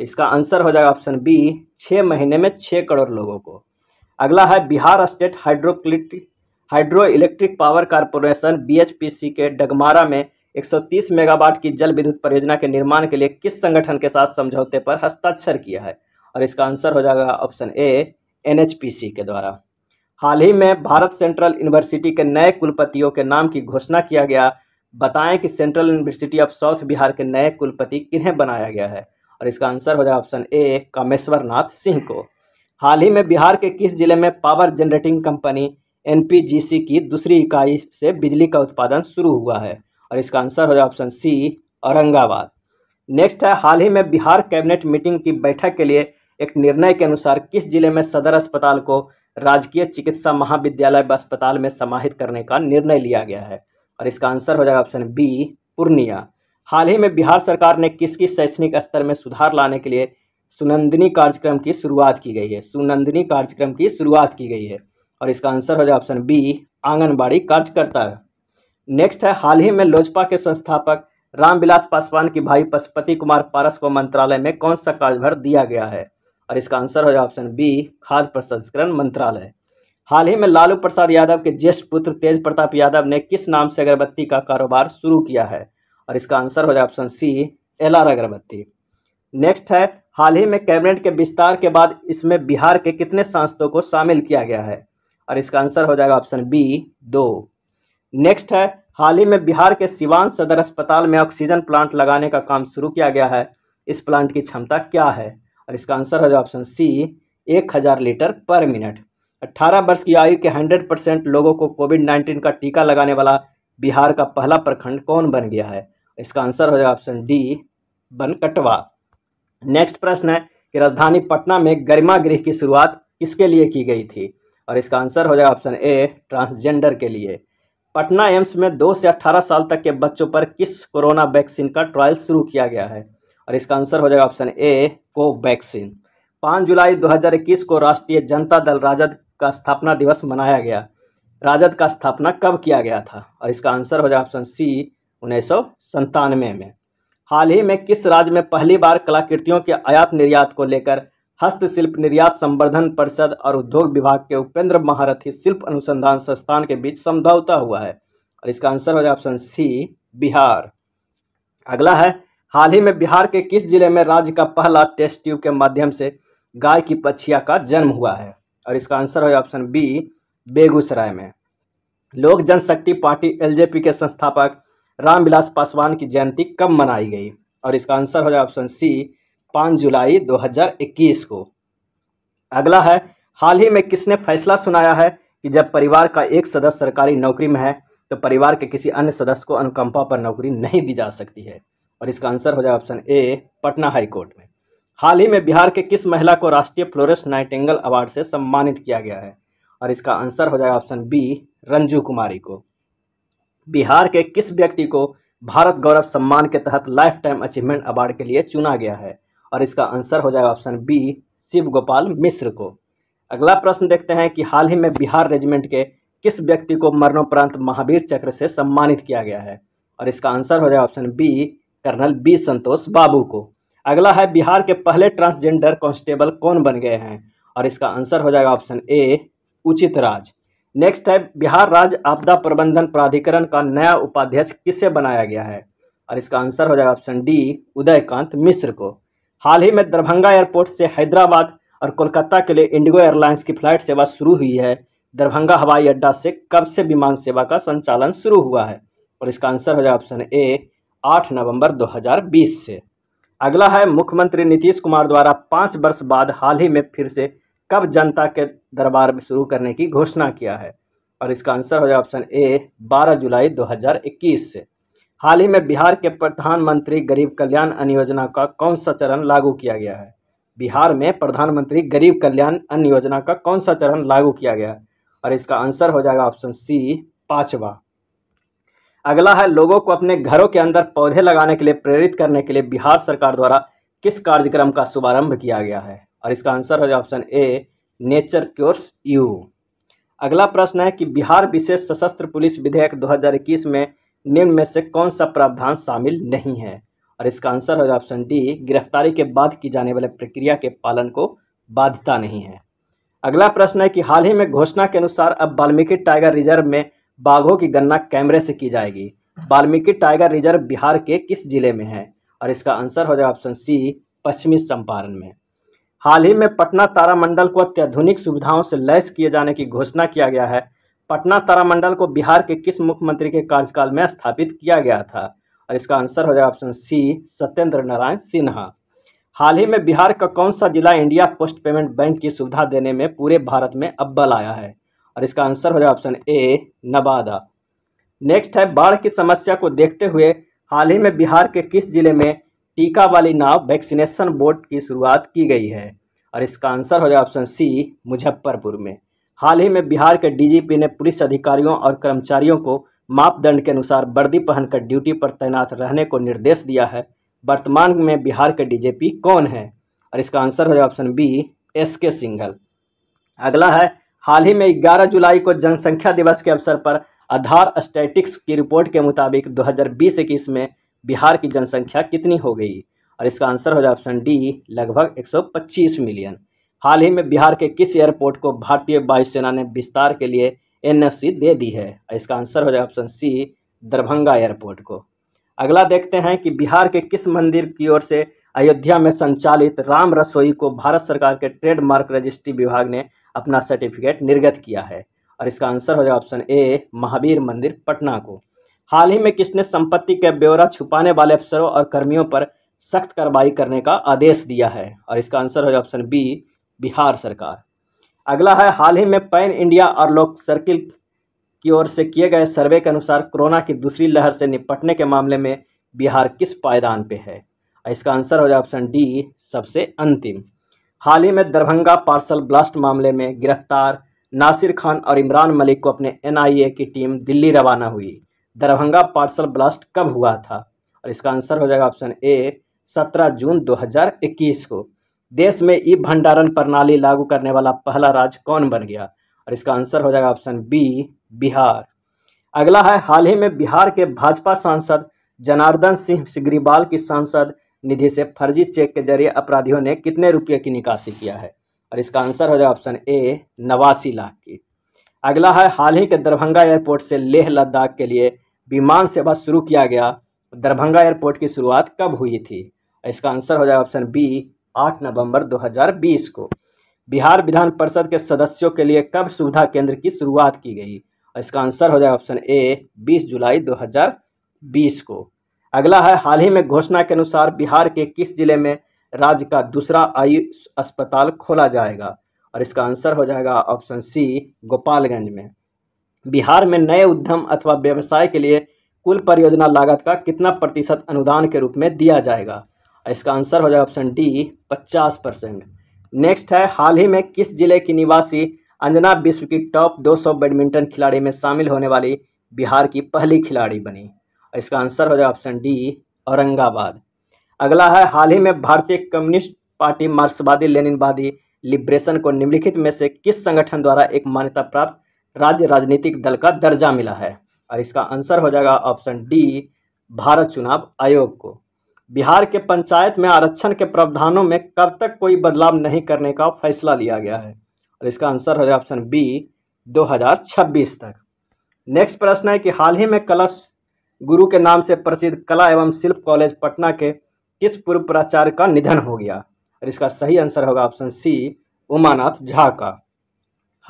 इसका आंसर हो जाएगा ऑप्शन बी छः महीने में छः करोड़ लोगों को अगला है बिहार स्टेट हाइड्रोक्लिट hydro electric power corporation B के डगमारा में 130 मेगावाट की जल विद्युत परियोजना के निर्माण के लिए किस संगठन के साथ समझौते पर हस्ताक्षर किया है और इसका आंसर हो जाएगा ऑप्शन ए एन के द्वारा हाल ही में भारत सेंट्रल यूनिवर्सिटी के नए कुलपतियों के नाम की घोषणा किया गया बताएं कि central university of south Bihar के नए कुलपति किन्हें बनाया गया है और इसका आंसर हो जाएगा ऑप्शन ए कामेश्वर नाथ सिंह को हाल ही में बिहार के किस जिले में पावर जनरेटिंग कंपनी एनपीजीसी की दूसरी इकाई से बिजली का उत्पादन शुरू हुआ है और इसका आंसर हो जाएगा ऑप्शन सी औरंगाबाद नेक्स्ट है हाल ही में बिहार कैबिनेट मीटिंग की बैठक के लिए एक निर्णय के अनुसार किस जिले में सदर अस्पताल को राजकीय चिकित्सा महाविद्यालय अस्पताल में समाहित करने का निर्णय लिया गया है और इसका आंसर हो जाएगा ऑप्शन बी पूर्णिया हाल ही में बिहार सरकार ने किस किस शैक्षणिक स्तर में सुधार लाने के लिए सुनंदिनी कार्यक्रम की शुरुआत की गई है सुनंदिनी कार्यक्रम की शुरुआत की गई है और इसका आंसर हो जाए ऑप्शन बी आंगनबाड़ी कार्यकर्ता है नेक्स्ट है हाल ही में लोजपा के संस्थापक रामविलास पासवान की भाई पशुपति कुमार पारस को मंत्रालय में कौन सा कार्यभार दिया गया है और इसका आंसर हो जाए ऑप्शन बी खाद्य प्रसंस्करण मंत्रालय हाल ही में लालू प्रसाद यादव के ज्येष्ठ पुत्र तेज प्रताप यादव ने किस नाम से अगरबत्ती का कारोबार शुरू किया है और इसका आंसर हो जाए option C L R agarbatti next है हाल ही में कैबिनेट के विस्तार के बाद इसमें बिहार के कितने सांसदों को शामिल किया गया है और इसका आंसर हो जाएगा ऑप्शन बी दो नेक्स्ट है हाल ही में बिहार के सिवान सदर अस्पताल में ऑक्सीजन प्लांट लगाने का काम शुरू किया गया है इस प्लांट की क्षमता क्या है और इसका आंसर हो जाए ऑप्शन सी एक हज़ार लीटर पर मिनट 18 वर्ष की आयु के 100 परसेंट लोगों को कोविड 19 का टीका लगाने वाला बिहार का पहला प्रखंड कौन बन गया है इसका आंसर हो जाएगा ऑप्शन डी बनकटवा नेक्स्ट प्रश्न है कि राजधानी पटना में गरिमा गृह की शुरुआत किसके लिए की गई थी और इसका आंसर हो जाएगा ऑप्शन ए ट्रांसजेंडर के लिए पटना एम्स में दो से अट्ठारह साल तक के बच्चों पर किस कोरोना वैक्सीन का ट्रायल शुरू किया गया है और इसका आंसर हो जाएगा ऑप्शन ए को वैक्सीन पाँच जुलाई 2021 को राष्ट्रीय जनता दल राजद का स्थापना दिवस मनाया गया राजद का स्थापना कब किया गया था और इसका आंसर हो जाएगा ऑप्शन सी उन्नीस संतानवे में हाल ही में किस राज्य में पहली बार कलाकृतियों के आयात निर्यात को लेकर हस्तशिल्प निर्यात संवर्धन परिषद और उद्योग विभाग के उपेंद्र महारथी शिल्प अनुसंधान संस्थान के बीच समझौता हुआ है और इसका आंसर हो जाए ऑप्शन सी बिहार अगला है हाल ही में बिहार के किस जिले में राज्य का पहला टेस्ट ट्यूब के माध्यम से गाय की पछिया का जन्म हुआ है और इसका आंसर हो जाए ऑप्शन बी बेगूसराय में लोक जनशक्ति पार्टी एलजेपी के संस्थापक रामविलास पासवान की जयंती कब मनाई गई और इसका आंसर हो जाएगा ऑप्शन सी पाँच जुलाई 2021 को अगला है हाल ही में किसने फैसला सुनाया है कि जब परिवार का एक सदस्य सरकारी नौकरी में है तो परिवार के किसी अन्य सदस्य को अनुकंपा पर नौकरी नहीं दी जा सकती है और इसका आंसर हो जाएगा ऑप्शन ए पटना हाईकोर्ट में हाल ही में बिहार के किस महिला को राष्ट्रीय फ्लोरेस्ट नाइटेंगल अवार्ड से सम्मानित किया गया है और इसका आंसर हो जाएगा ऑप्शन बी रंजू कुमारी को बिहार के किस व्यक्ति को भारत गौरव सम्मान के तहत लाइफ टाइम अचीवमेंट अवार्ड के लिए चुना गया है और इसका आंसर हो जाएगा ऑप्शन बी शिव गोपाल मिश्र को अगला प्रश्न देखते हैं कि हाल ही में बिहार रेजिमेंट के किस व्यक्ति को मरणोपरांत महावीर चक्र से सम्मानित किया गया है और इसका आंसर हो जाएगा option B colonel B Santosh Babu को अगला है बिहार के पहले ट्रांसजेंडर कांस्टेबल कौन बन गए हैं और इसका आंसर हो जाएगा ऑप्शन ए उचित राज नेक्स्ट है बिहार राज्य आपदा प्रबंधन प्राधिकरण का नया उपाध्यक्ष किससे बनाया गया है और इसका आंसर हो जाएगा ऑप्शन डी उदयकांत मिश्र को हाल ही में दरभंगा एयरपोर्ट से हैदराबाद और कोलकाता के लिए इंडिगो एयरलाइंस की फ्लाइट सेवा शुरू हुई है दरभंगा हवाई अड्डा से कब से विमान सेवा का संचालन शुरू हुआ है और इसका आंसर हो जाएगा ऑप्शन ए आठ नवंबर 2020 से अगला है मुख्यमंत्री नीतीश कुमार द्वारा पाँच वर्ष बाद हाल ही में फिर से कब जनता के दरबार में शुरू करने की घोषणा किया है और इसका आंसर हो जाए ऑप्शन ए 12 जुलाई 2021 से हाल ही में बिहार के प्रधानमंत्री गरीब कल्याण अन्न योजना का कौन सा चरण लागू किया गया है बिहार में प्रधानमंत्री गरीब कल्याण अन्न योजना का कौन सा चरण लागू किया गया है और इसका आंसर हो जाएगा ऑप्शन सी पाँचवा अगला है लोगों को अपने घरों के अंदर पौधे लगाने के लिए प्रेरित करने के लिए बिहार सरकार द्वारा किस कार्यक्रम का शुभारंभ किया गया है और इसका आंसर हो जाए option A nature cures you अगला प्रश्न है कि बिहार विशेष सशस्त्र पुलिस विधेयक 2021 में निम्न में से कौन सा प्रावधान शामिल नहीं है और इसका आंसर होगा ऑप्शन डी गिरफ्तारी के बाद की जाने वाली प्रक्रिया के पालन को बाध्यता नहीं है अगला प्रश्न है कि हाल ही में घोषणा के अनुसार अब वाल्मीकि टाइगर रिजर्व में बाघों की गणना कैमरे से की जाएगी वाल्मीकि टाइगर रिजर्व बिहार के किस जिले में है और इसका आंसर हो जाएगा ऑप्शन सी पश्चिमी चंपारण में हाल ही में पटना तारामंडल को अत्याधुनिक सुविधाओं से लैस किए जाने की घोषणा किया गया है पटना तारामंडल को बिहार के किस मुख्यमंत्री के कार्यकाल में स्थापित किया गया था और इसका आंसर हो जाएगा ऑप्शन सी सत्येंद्र नारायण सिन्हा हाल ही में बिहार का कौन सा जिला इंडिया पोस्ट पेमेंट बैंक की सुविधा देने में पूरे भारत में अब्बल आया है और इसका आंसर हो जाएगा ऑप्शन ए नवादा नेक्स्ट है बाढ़ की समस्या को देखते हुए हाल ही में बिहार के किस जिले में टीका वाली नाव वैक्सीनेशन बोर्ड की शुरुआत की गई है और इसका आंसर हो जाए ऑप्शन सी मुजफ्फरपुर में हाल ही में बिहार के डीजीपी ने पुलिस अधिकारियों और कर्मचारियों को मापदंड के अनुसार वर्दी पहनकर ड्यूटी पर तैनात रहने को निर्देश दिया है वर्तमान में बिहार के डीजीपी कौन है और इसका आंसर हो जाए ऑप्शन बी एस के सिंघल अगला है हाल ही में 11 जुलाई को जनसंख्या दिवस के अवसर पर आधार स्टैटिक्स की रिपोर्ट के मुताबिक दो हजार में बिहार की जनसंख्या कितनी हो गई और इसका आंसर हो जाए ऑप्शन डी लगभग 125 मिलियन हाल ही में बिहार के किस एयरपोर्ट को भारतीय वायुसेना ने विस्तार के लिए एन दे दी है और इसका आंसर हो जाए ऑप्शन सी दरभंगा एयरपोर्ट को अगला देखते हैं कि बिहार के किस मंदिर की ओर से अयोध्या में संचालित राम रसोई को भारत सरकार के ट्रेडमार्क रजिस्ट्री विभाग ने अपना सर्टिफिकेट निर्गत किया है और इसका आंसर हो जाए ऑप्शन ए महावीर मंदिर पटना को हाल ही में किसने संपत्ति के ब्यौरा छुपाने वाले अफसरों और कर्मियों पर सख्त कार्रवाई करने का आदेश दिया है और इसका आंसर हो ऑप्शन बी बिहार सरकार अगला है हाल ही में पैन इंडिया और लोक सर्किल की ओर से किए गए सर्वे के अनुसार कोरोना की दूसरी लहर से निपटने के मामले में बिहार किस पायदान पे है इसका आंसर हो जाए ऑप्शन डी सबसे अंतिम हाल ही में दरभंगा पार्सल ब्लास्ट मामले में गिरफ्तार नासिर खान और इमरान मलिक को अपने एनआईए की टीम दिल्ली रवाना हुई दरभंगा पार्सल ब्लास्ट कब हुआ था और इसका आंसर हो जाएगा ऑप्शन ए 17 जून 2021 को देश में ई भंडारण प्रणाली लागू करने वाला पहला राज्य कौन बन गया और इसका आंसर हो जाएगा ऑप्शन बी बिहार अगला है हाल ही में बिहार के भाजपा सांसद जनार्दन सिंह सिग्रीवाल की सांसद निधि से फर्जी चेक के जरिए अपराधियों ने कितने रुपये की निकासी किया है और इसका आंसर हो जाएगा ऑप्शन ए नवासी लाख की अगला है हाल ही के दरभंगा एयरपोर्ट से लेह लद्दाख के लिए विमान सेवा शुरू किया गया दरभंगा एयरपोर्ट की शुरुआत कब हुई थी इसका आंसर हो जाएगा ऑप्शन बी आठ नवंबर 2020 को बिहार विधान परिषद के सदस्यों के लिए कब सुविधा केंद्र की शुरुआत की गई इसका आंसर हो जाएगा ऑप्शन ए 20 जुलाई 2020 को अगला है हाल ही में घोषणा के अनुसार बिहार के किस जिले में राज्य का दूसरा आयुष अस्पताल खोला जाएगा और इसका आंसर हो जाएगा ऑप्शन सी गोपालगंज में बिहार में नए उद्यम अथवा व्यवसाय के लिए कुल परियोजना लागत का कितना प्रतिशत अनुदान के रूप में दिया जाएगा इसका आंसर हो जाएगा ऑप्शन डी पचास परसेंट नेक्स्ट है हाल ही में किस जिले की निवासी अंजना विश्व की टॉप 200 बैडमिंटन खिलाड़ी में शामिल होने वाली बिहार की पहली खिलाड़ी बनी इसका आंसर हो जाएगा ऑप्शन डी औरंगाबाद अगला है हाल ही में भारतीय कम्युनिस्ट पार्टी मार्क्सवादी लेनिनवादी लिब्रेशन को निम्नलिखित में से किस संगठन द्वारा एक मान्यता प्राप्त राज्य राजनीतिक दल का दर्जा मिला है और इसका आंसर हो जाएगा ऑप्शन डी भारत चुनाव आयोग को बिहार के पंचायत में आरक्षण के प्रावधानों में कब तक कोई बदलाव नहीं करने का फैसला लिया गया है और इसका आंसर हो जाएगा ऑप्शन बी 2026 तक नेक्स्ट प्रश्न है कि हाल ही में कलश गुरु के नाम से प्रसिद्ध कला एवं शिल्प कॉलेज पटना के किस पूर्व प्राचार्य का निधन हो गया और इसका सही आंसर होगा ऑप्शन सी उमानाथ झा का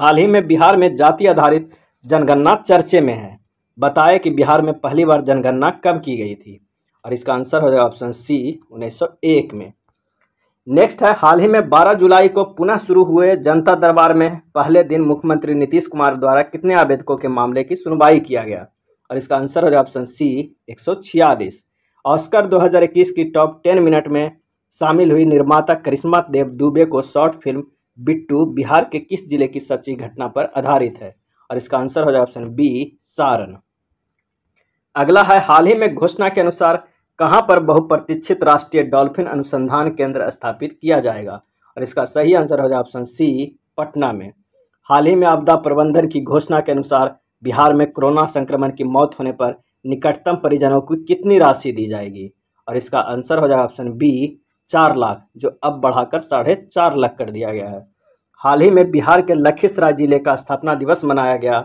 हाल ही में बिहार में जाति आधारित जनगणना चर्चे में है बताया कि बिहार में पहली बार जनगणना कब की गई थी और इसका आंसर हो जाएगा ऑप्शन सी 1901 में नेक्स्ट है हाल ही में 12 जुलाई को पुनः शुरू हुए जनता दरबार में पहले दिन मुख्यमंत्री नीतीश कुमार द्वारा कितने आवेदकों के मामले की सुनवाई किया गया और इसका आंसर हो जाएगा ऑप्शन सी एक ऑस्कर 2021 की टॉप 10 मिनट में शामिल हुई निर्माता करिश्मा देव दुबे को शॉर्ट फिल्म बिट्टू बिहार के किस जिले की सच्ची घटना पर आधारित है और इसका आंसर हो जाएगा ऑप्शन बी सारण अगला है हाल ही में घोषणा के अनुसार कहाँ पर बहुप्रतीक्षित राष्ट्रीय डॉल्फिन अनुसंधान केंद्र स्थापित किया जाएगा और इसका सही आंसर हो जाएगा ऑप्शन सी पटना में हाल ही में आपदा प्रबंधन की घोषणा के अनुसार बिहार में कोरोना संक्रमण की मौत होने पर निकटतम परिजनों को कितनी राशि दी जाएगी और इसका आंसर हो जाएगा ऑप्शन बी चार लाख जो अब बढ़ाकर साढ़े चार लाख कर दिया गया है हाल ही में बिहार के लखीसराय जिले का स्थापना दिवस मनाया गया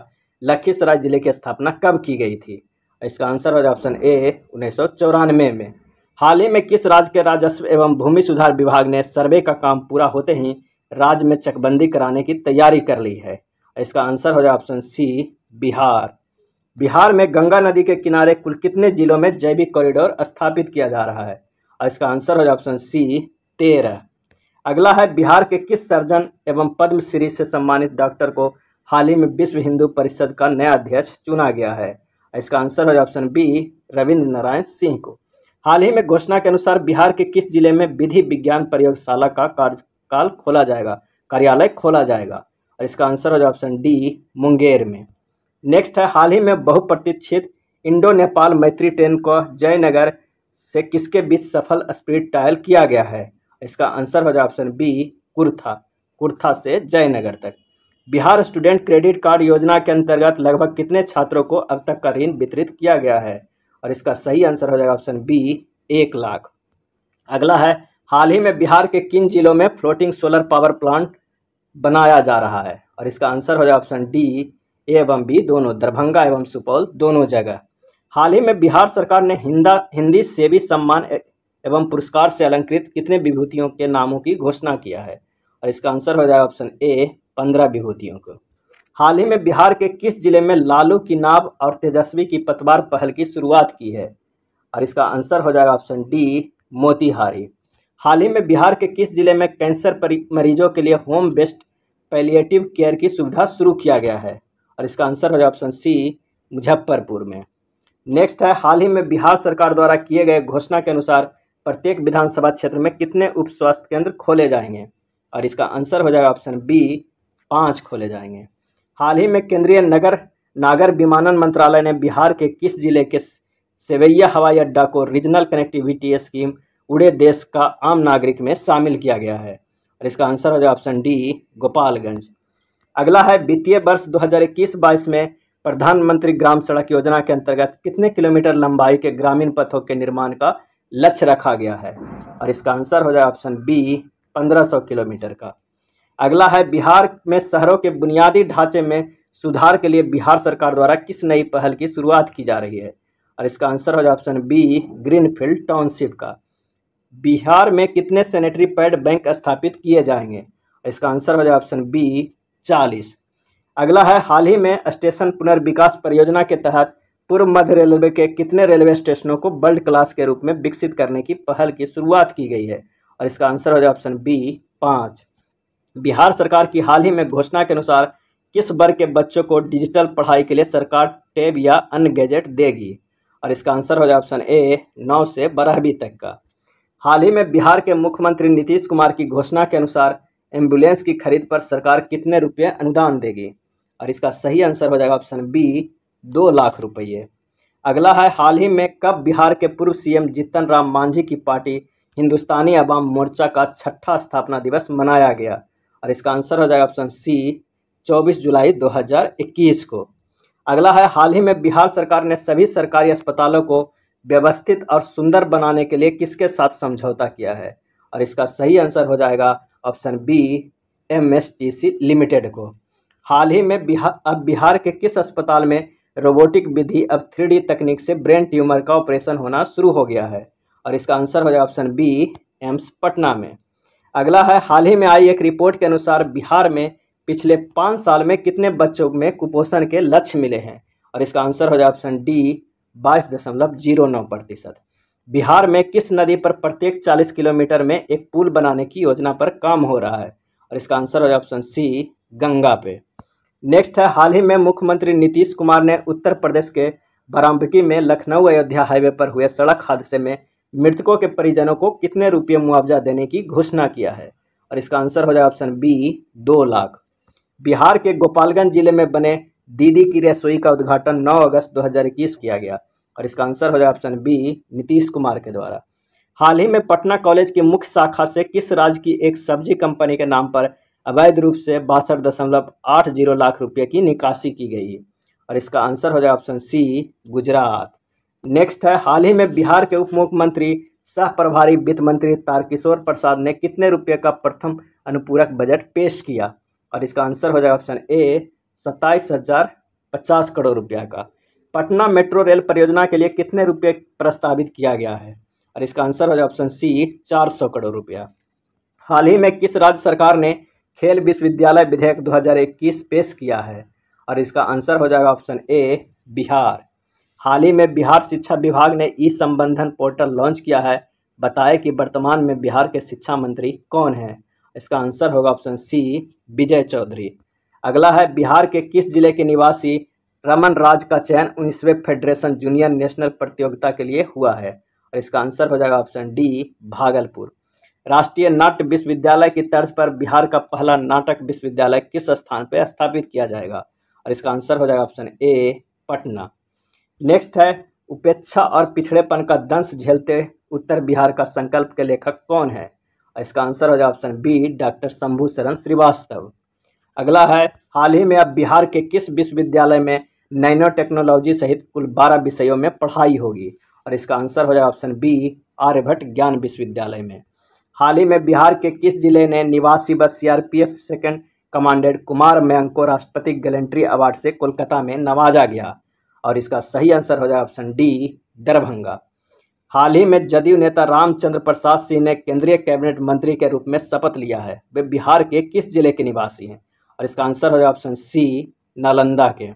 लखीसराय जिले की स्थापना कब की गई थी इसका आंसर हो जाए ऑप्शन ए उन्नीस में हाल ही में किस राज्य के राजस्व एवं भूमि सुधार विभाग ने सर्वे का काम पूरा होते ही राज्य में चकबंदी कराने की तैयारी कर ली है इसका आंसर हो जाए ऑप्शन सी बिहार बिहार में गंगा नदी के किनारे कुल कितने जिलों में जैविक कॉरिडोर स्थापित किया जा रहा है और इसका आंसर हो जाए ऑप्शन सी तेरह अगला है बिहार के किस सर्जन एवं पद्मश्री से सम्मानित डॉक्टर को हाल ही में विश्व हिंदू परिषद का नया अध्यक्ष चुना गया है इसका आंसर हो जाए ऑप्शन बी रविंद्र नारायण सिंह को हाल ही में घोषणा के अनुसार बिहार के किस जिले में विधि विज्ञान प्रयोगशाला का कार्यकाल खोला जाएगा कार्यालय खोला जाएगा और इसका आंसर हो जाए ऑप्शन डी मुंगेर में नेक्स्ट है हाल ही में बहुप्रतीक्षित इंडो नेपाल मैत्री ट्रेन को जयनगर से किसके बीच सफल स्प्रिट टायल किया गया है इसका आंसर हो जाए ऑप्शन बी कुर्था कुर्था से जयनगर तक बिहार स्टूडेंट क्रेडिट कार्ड योजना के अंतर्गत लगभग कितने छात्रों को अब तक का ऋण वितरित किया गया है और इसका सही आंसर हो जाएगा ऑप्शन बी एक लाख अगला है हाल ही में बिहार के किन जिलों में फ्लोटिंग सोलर पावर प्लांट बनाया जा रहा है और इसका आंसर हो जाएगा ऑप्शन डी एवं बी दोनों दरभंगा एवं सुपौल दोनों जगह हाल ही में बिहार सरकार ने हिंदा हिंदी सेवी सम्मान एवं पुरस्कार से अलंकृत कितने विभूतियों के नामों की घोषणा किया है और इसका आंसर हो जाएगा ऑप्शन ए पंद्रह विभूतियों को हाल ही में बिहार के किस जिले में लालू की नाव और तेजस्वी की पतवार पहल की शुरुआत की है और इसका आंसर हो जाएगा ऑप्शन डी मोतिहारी हाल ही में बिहार के किस जिले में कैंसर मरीजों के लिए होम बेस्ड पैलिएटिव केयर की सुविधा शुरू किया गया है और इसका आंसर हो जाएगा ऑप्शन सी मुजफ्फरपुर में नेक्स्ट है हाल ही में बिहार सरकार द्वारा किए गए घोषणा के अनुसार प्रत्येक विधानसभा क्षेत्र में कितने उप स्वास्थ्य केंद्र खोले जाएंगे और इसका आंसर हो जाएगा ऑप्शन बी पाँच खोले जाएंगे हाल ही में केंद्रीय नगर नागर विमानन मंत्रालय ने बिहार के किस जिले के सेवैया हवाई अड्डा को रीजनल कनेक्टिविटी स्कीम उड़े देश का आम नागरिक में शामिल किया गया है और इसका आंसर हो जाएगा ऑप्शन डी गोपालगंज अगला है वित्तीय वर्ष 2021-22 में प्रधानमंत्री ग्राम सड़क योजना के अंतर्गत कितने किलोमीटर लंबाई के ग्रामीण पथों के निर्माण का लक्ष्य रखा गया है और इसका आंसर हो जाए ऑप्शन बी 1500 किलोमीटर का अगला है बिहार में शहरों के बुनियादी ढांचे में सुधार के लिए बिहार सरकार द्वारा किस नई पहल की शुरुआत की जा रही है और इसका आंसर हो जाए ऑप्शन बी ग्रीनफील्ड टाउनशिप का बिहार में कितने सैनिटरी पैड बैंक स्थापित किए जाएंगे इसका आंसर हो जाए ऑप्शन बी चालीस अगला है हाल ही में स्टेशन पुनर्विकास परियोजना के तहत पूर्व मध्य रेलवे के कितने रेलवे स्टेशनों को वर्ल्ड क्लास के रूप में विकसित करने की पहल की शुरुआत की गई है और इसका आंसर हो जाए ऑप्शन बी पाँच बिहार सरकार की हाल ही में घोषणा के अनुसार किस वर्ग के बच्चों को डिजिटल पढ़ाई के लिए सरकार टैब या अन्य गैजेट देगी और इसका आंसर हो जाए ऑप्शन ए नौ से बारहवीं तक का हाल ही में बिहार के मुख्यमंत्री नीतीश कुमार की घोषणा के अनुसार एम्बुलेंस की खरीद पर सरकार कितने रुपये अनुदान देगी और इसका सही आंसर हो जाएगा ऑप्शन बी दो लाख रुपये अगला है हाल ही में कब बिहार के पूर्व सीएम जीतन राम मांझी की पार्टी हिंदुस्तानी अवाम मोर्चा का छठा स्थापना दिवस मनाया गया और इसका आंसर हो जाएगा ऑप्शन सी 24 जुलाई 2021 को अगला है हाल ही में बिहार सरकार ने सभी सरकारी अस्पतालों को व्यवस्थित और सुंदर बनाने के लिए किसके साथ समझौता किया है और इसका सही आंसर हो जाएगा ऑप्शन बी एम लिमिटेड को हाल ही में बिहार अब बिहार के किस अस्पताल में रोबोटिक विधि अब थ्री तकनीक से ब्रेन ट्यूमर का ऑपरेशन होना शुरू हो गया है और इसका आंसर हो जाएगा ऑप्शन बी एम्स पटना में अगला है हाल ही में आई एक रिपोर्ट के अनुसार बिहार में पिछले पाँच साल में कितने बच्चों में कुपोषण के लक्ष्य मिले हैं और इसका आंसर हो जाए ऑप्शन डी बाईस दशमलव जीरो नौ प्रतिशत बिहार में किस नदी पर प्रत्येक चालीस किलोमीटर में एक पुल बनाने की योजना पर काम हो रहा है और इसका आंसर हो जाए ऑप्शन सी गंगा पे नेक्स्ट है हाल ही में मुख्यमंत्री नीतीश कुमार ने उत्तर प्रदेश के बारामबिकी में लखनऊ अयोध्या हाईवे पर हुए सड़क हादसे में मृतकों के परिजनों को कितने रुपये मुआवजा देने की घोषणा किया है और इसका आंसर हो जाए ऑप्शन बी दो लाख बिहार के गोपालगंज जिले में बने दीदी की रसोई का उद्घाटन 9 अगस्त 2021 किया गया और इसका आंसर हो जाए ऑप्शन बी नीतीश कुमार के द्वारा हाल ही में पटना कॉलेज की मुख्य शाखा से किस राज्य की एक सब्जी कंपनी के नाम पर अवैध रूप से बासठ दशमलव आठ जीरो लाख रुपये की निकासी की गई और इसका आंसर हो जाएगा ऑप्शन सी गुजरात नेक्स्ट है हाल ही में बिहार के उप मुख्यमंत्री सह प्रभारी वित्त मंत्री तारकिशोर प्रसाद ने कितने रुपये का प्रथम अनुपूरक बजट पेश किया और इसका आंसर हो जाएगा ऑप्शन ए सत्ताईस हजार पचास करोड़ रुपया का पटना मेट्रो रेल परियोजना के लिए कितने रुपये प्रस्तावित किया गया है और इसका आंसर हो जाएगा ऑप्शन सी चार सौ करोड़ रुपया हाल ही में किस राज्य सरकार ने खेल विश्वविद्यालय विधेयक 2021 पेश किया है और इसका आंसर हो जाएगा ऑप्शन ए बिहार हाल ही में बिहार शिक्षा विभाग ने ई संबंधन पोर्टल लॉन्च किया है बताए कि वर्तमान में बिहार के शिक्षा मंत्री कौन है इसका आंसर होगा ऑप्शन सी विजय चौधरी अगला है बिहार के किस जिले के निवासी रमन राज का चयन उन्नीसवें फेडरेशन जूनियर नेशनल प्रतियोगिता के लिए हुआ है और इसका आंसर हो जाएगा ऑप्शन डी भागलपुर राष्ट्रीय नाट्य विश्वविद्यालय की तर्ज पर बिहार का पहला नाटक विश्वविद्यालय किस स्थान पर स्थापित किया जाएगा और इसका आंसर हो जाएगा ऑप्शन ए पटना नेक्स्ट है उपेक्षा और पिछड़ेपन का दंश झेलते उत्तर बिहार का संकल्प के लेखक कौन है और इसका आंसर हो जाएगा ऑप्शन बी डॉक्टर शंभू शरण श्रीवास्तव अगला है हाल ही में अब बिहार के किस विश्वविद्यालय में नैनो टेक्नोलॉजी सहित कुल बारह विषयों में पढ़ाई होगी और इसका आंसर हो जाएगा ऑप्शन बी आर्यभट्ट ज्ञान विश्वविद्यालय में हाल ही में बिहार के किस जिले ने निवासी व सीआरपीएफ सेकेंड कमांडेंट कुमार मैंग को राष्ट्रपति गैलेंट्री अवार्ड से कोलकाता में नवाजा गया और इसका सही आंसर हो जाएगा ऑप्शन डी दरभंगा हाल ही में जदयू नेता रामचंद्र प्रसाद सिंह ने केंद्रीय कैबिनेट मंत्री के रूप में शपथ लिया है वे बिहार के किस जिले के निवासी हैं और इसका आंसर हो जाएगा ऑप्शन सी नालंदा के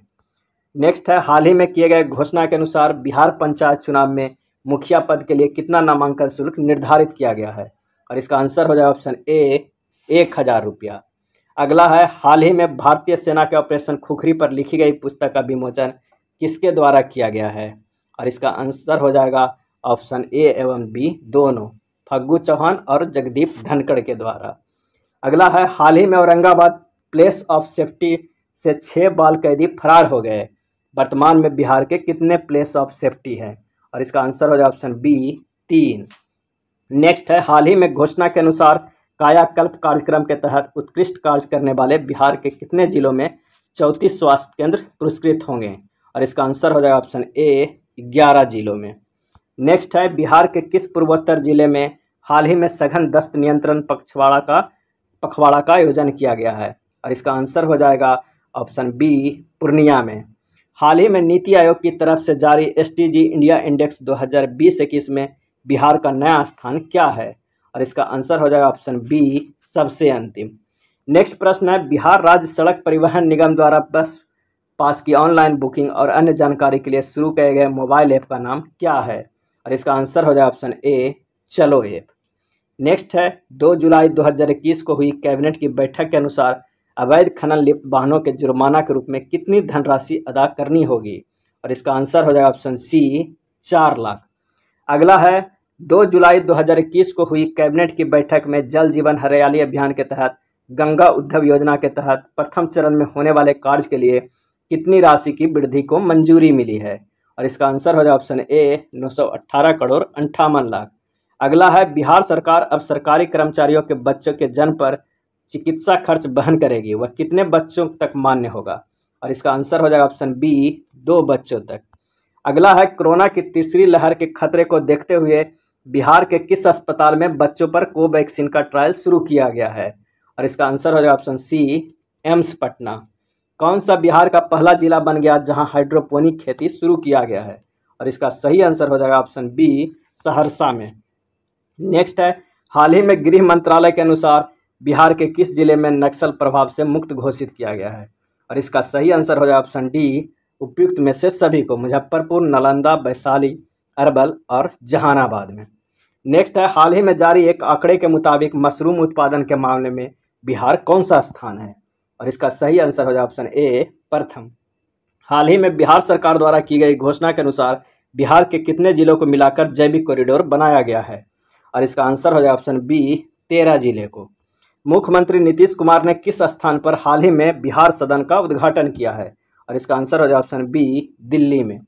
नेक्स्ट है हाल ही में किए गए घोषणा के अनुसार बिहार पंचायत चुनाव में मुखिया पद के लिए कितना नामांकन शुल्क निर्धारित किया गया है और इसका आंसर हो जाएगा ऑप्शन ए एक हज़ार रुपया अगला है हाल ही में भारतीय सेना के ऑपरेशन खुखरी पर लिखी गई पुस्तक का विमोचन किसके द्वारा किया गया है और इसका आंसर हो जाएगा ऑप्शन ए एवं बी दोनों फग्गू चौहान और जगदीप धनखड़ के द्वारा अगला है हाल ही में औरंगाबाद प्लेस ऑफ सेफ्टी से छः बाल कैदी फरार हो गए वर्तमान में बिहार के कितने प्लेस ऑफ सेफ्टी हैं और इसका आंसर हो जाएगा ऑप्शन बी तीन नेक्स्ट है हाल ही में घोषणा के अनुसार कायाकल्प कार्यक्रम के तहत उत्कृष्ट कार्य करने वाले बिहार के कितने जिलों में चौंतीस स्वास्थ्य केंद्र पुरस्कृत होंगे और इसका आंसर हो जाएगा ऑप्शन ए ग्यारह जिलों में नेक्स्ट है बिहार के किस पूर्वोत्तर जिले में हाल ही में सघन दस्त नियंत्रण पखवाड़ा का पखवाड़ा का आयोजन किया गया है और इसका आंसर हो जाएगा ऑप्शन बी पूर्णिया में हाल ही में नीति आयोग की तरफ से जारी एस इंडिया इंडेक्स दो हज़ार में बिहार का नया स्थान क्या है और इसका आंसर हो जाएगा ऑप्शन बी सबसे अंतिम नेक्स्ट प्रश्न है बिहार राज्य सड़क परिवहन निगम द्वारा बस पास की ऑनलाइन बुकिंग और अन्य जानकारी के लिए शुरू किए गए मोबाइल ऐप का नाम क्या है और इसका आंसर हो जाएगा ऑप्शन ए चलो ऐप नेक्स्ट है 2 जुलाई 2021 को हुई कैबिनेट की बैठक के अनुसार अवैध खनन लिप्त वाहनों के जुर्माना के रूप में कितनी धनराशि अदा करनी होगी और इसका आंसर हो जाएगा ऑप्शन सी चार लाख अगला है दो जुलाई 2021 को हुई कैबिनेट की बैठक में जल जीवन हरियाली अभियान के तहत गंगा उद्धव योजना के तहत प्रथम चरण में होने वाले कार्य के लिए कितनी राशि की वृद्धि को मंजूरी मिली है और इसका आंसर हो जाए ऑप्शन ए 918 करोड़ अंठावन लाख अगला है बिहार सरकार अब सरकारी कर्मचारियों के बच्चों के जन्म पर चिकित्सा खर्च बहन करेगी वह कितने बच्चों तक मान्य होगा और इसका आंसर हो जाएगा ऑप्शन बी दो बच्चों तक अगला है कोरोना की तीसरी लहर के खतरे को देखते हुए बिहार के किस अस्पताल में बच्चों पर कोवैक्सीन का ट्रायल शुरू किया गया है और इसका आंसर हो जाएगा ऑप्शन सी एम्स पटना कौन सा बिहार का पहला जिला बन गया जहां हाइड्रोपोनिक खेती शुरू किया गया है और इसका सही आंसर हो जाएगा ऑप्शन बी सहरसा में नेक्स्ट है हाल ही में गृह मंत्रालय के अनुसार बिहार के किस जिले में नक्सल प्रभाव से मुक्त घोषित किया गया है और इसका सही आंसर हो जाएगा ऑप्शन डी उपयुक्त में से सभी को मुजफ्फरपुर नालंदा वैशाली अरबल और जहानाबाद में नेक्स्ट है हाल ही में जारी एक आंकड़े के मुताबिक मशरूम उत्पादन के मामले में बिहार कौन सा स्थान है और इसका सही आंसर हो जाए ऑप्शन ए प्रथम हाल ही में बिहार सरकार द्वारा की गई घोषणा के अनुसार बिहार के कितने जिलों को मिलाकर जैविक कॉरिडोर बनाया गया है और इसका आंसर हो जाए ऑप्शन बी तेरह जिले को मुख्यमंत्री नीतीश कुमार ने किस स्थान पर हाल ही में बिहार सदन का उद्घाटन किया है और इसका आंसर हो जाए ऑप्शन बी दिल्ली में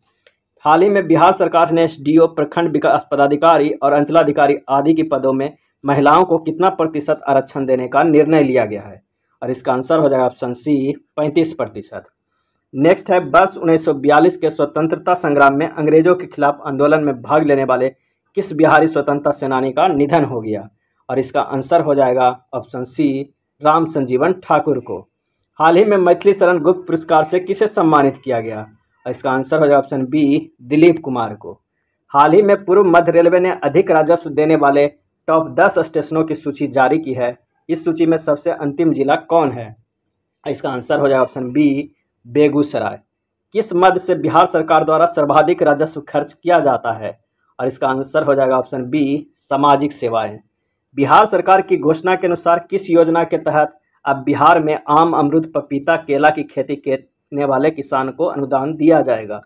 हाल ही में बिहार सरकार ने एस प्रखंड विकास पदाधिकारी और अंचलाधिकारी आदि के पदों में महिलाओं को कितना प्रतिशत आरक्षण देने का निर्णय लिया गया है और इसका आंसर हो जाएगा ऑप्शन सी पैंतीस प्रतिशत नेक्स्ट है वर्ष उन्नीस के स्वतंत्रता संग्राम में अंग्रेजों के खिलाफ आंदोलन में भाग लेने वाले किस बिहारी स्वतंत्रता सेनानी का निधन हो गया और इसका आंसर हो जाएगा ऑप्शन सी राम संजीवन ठाकुर को हाल ही में मैथिली शरण गुप्त पुरस्कार से किसे सम्मानित किया गया इसका आंसर हो जाएगा ऑप्शन बी दिलीप कुमार को हाल ही में पूर्व मध्य रेलवे ने अधिक राजस्व देने वाले टॉप दस स्टेशनों की सूची जारी की है इस सूची में सबसे अंतिम जिला कौन है इसका आंसर हो जाएगा ऑप्शन बी बेगूसराय किस मद से बिहार सरकार द्वारा सर्वाधिक राजस्व खर्च किया जाता है और इसका आंसर हो जाएगा ऑप्शन बी सामाजिक सेवाएं बिहार सरकार की घोषणा के अनुसार किस योजना के तहत अब बिहार में आम अमरुद पपीता केला की खेती के करने वाले किसान को अनुदान दिया जाएगा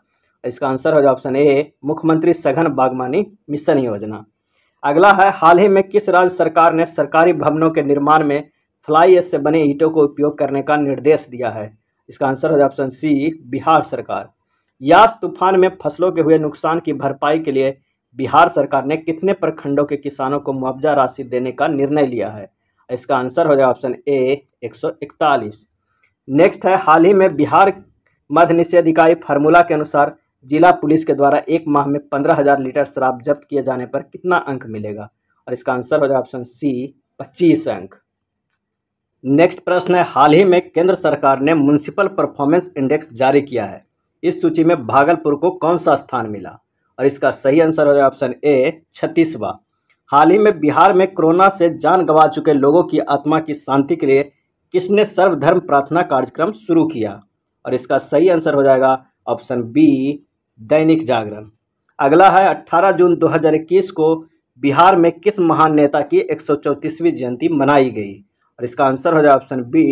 इसका आंसर हो जाए ऑप्शन ए मुख्यमंत्री सघन बागवानी मिशन योजना अगला है हाल ही में किस राज्य सरकार ने सरकारी भवनों के निर्माण में फ्लाई एस से बने ईंटों को उपयोग करने का निर्देश दिया है इसका आंसर हो जाए ऑप्शन सी बिहार सरकार यास तूफान में फसलों के हुए नुकसान की भरपाई के लिए बिहार सरकार ने कितने प्रखंडों के किसानों को मुआवजा राशि देने का निर्णय लिया है इसका आंसर हो जाए ऑप्शन ए एक नेक्स्ट है हाल ही में बिहार मध्य निषेधिकारी फार्मूला के अनुसार जिला पुलिस के द्वारा एक माह में पंद्रह हजार लीटर शराब जब्त किए जाने पर कितना अंक मिलेगा और इसका आंसर हो जाएगा ऑप्शन सी पच्चीस अंक नेक्स्ट प्रश्न है हाल ही में केंद्र सरकार ने म्यूनसिपल परफॉर्मेंस इंडेक्स जारी किया है इस सूची में भागलपुर को कौन सा स्थान मिला और इसका सही आंसर हो जाएगा ऑप्शन ए छत्तीसवा हाल ही में बिहार में कोरोना से जान गंवा चुके लोगों की आत्मा की शांति के लिए किसने सर्वधर्म प्रार्थना कार्यक्रम शुरू किया और इसका सही आंसर हो जाएगा ऑप्शन बी दैनिक जागरण अगला है 18 जून 2021 को बिहार में किस महान नेता की एक जयंती मनाई गई और इसका आंसर हो जाए ऑप्शन बी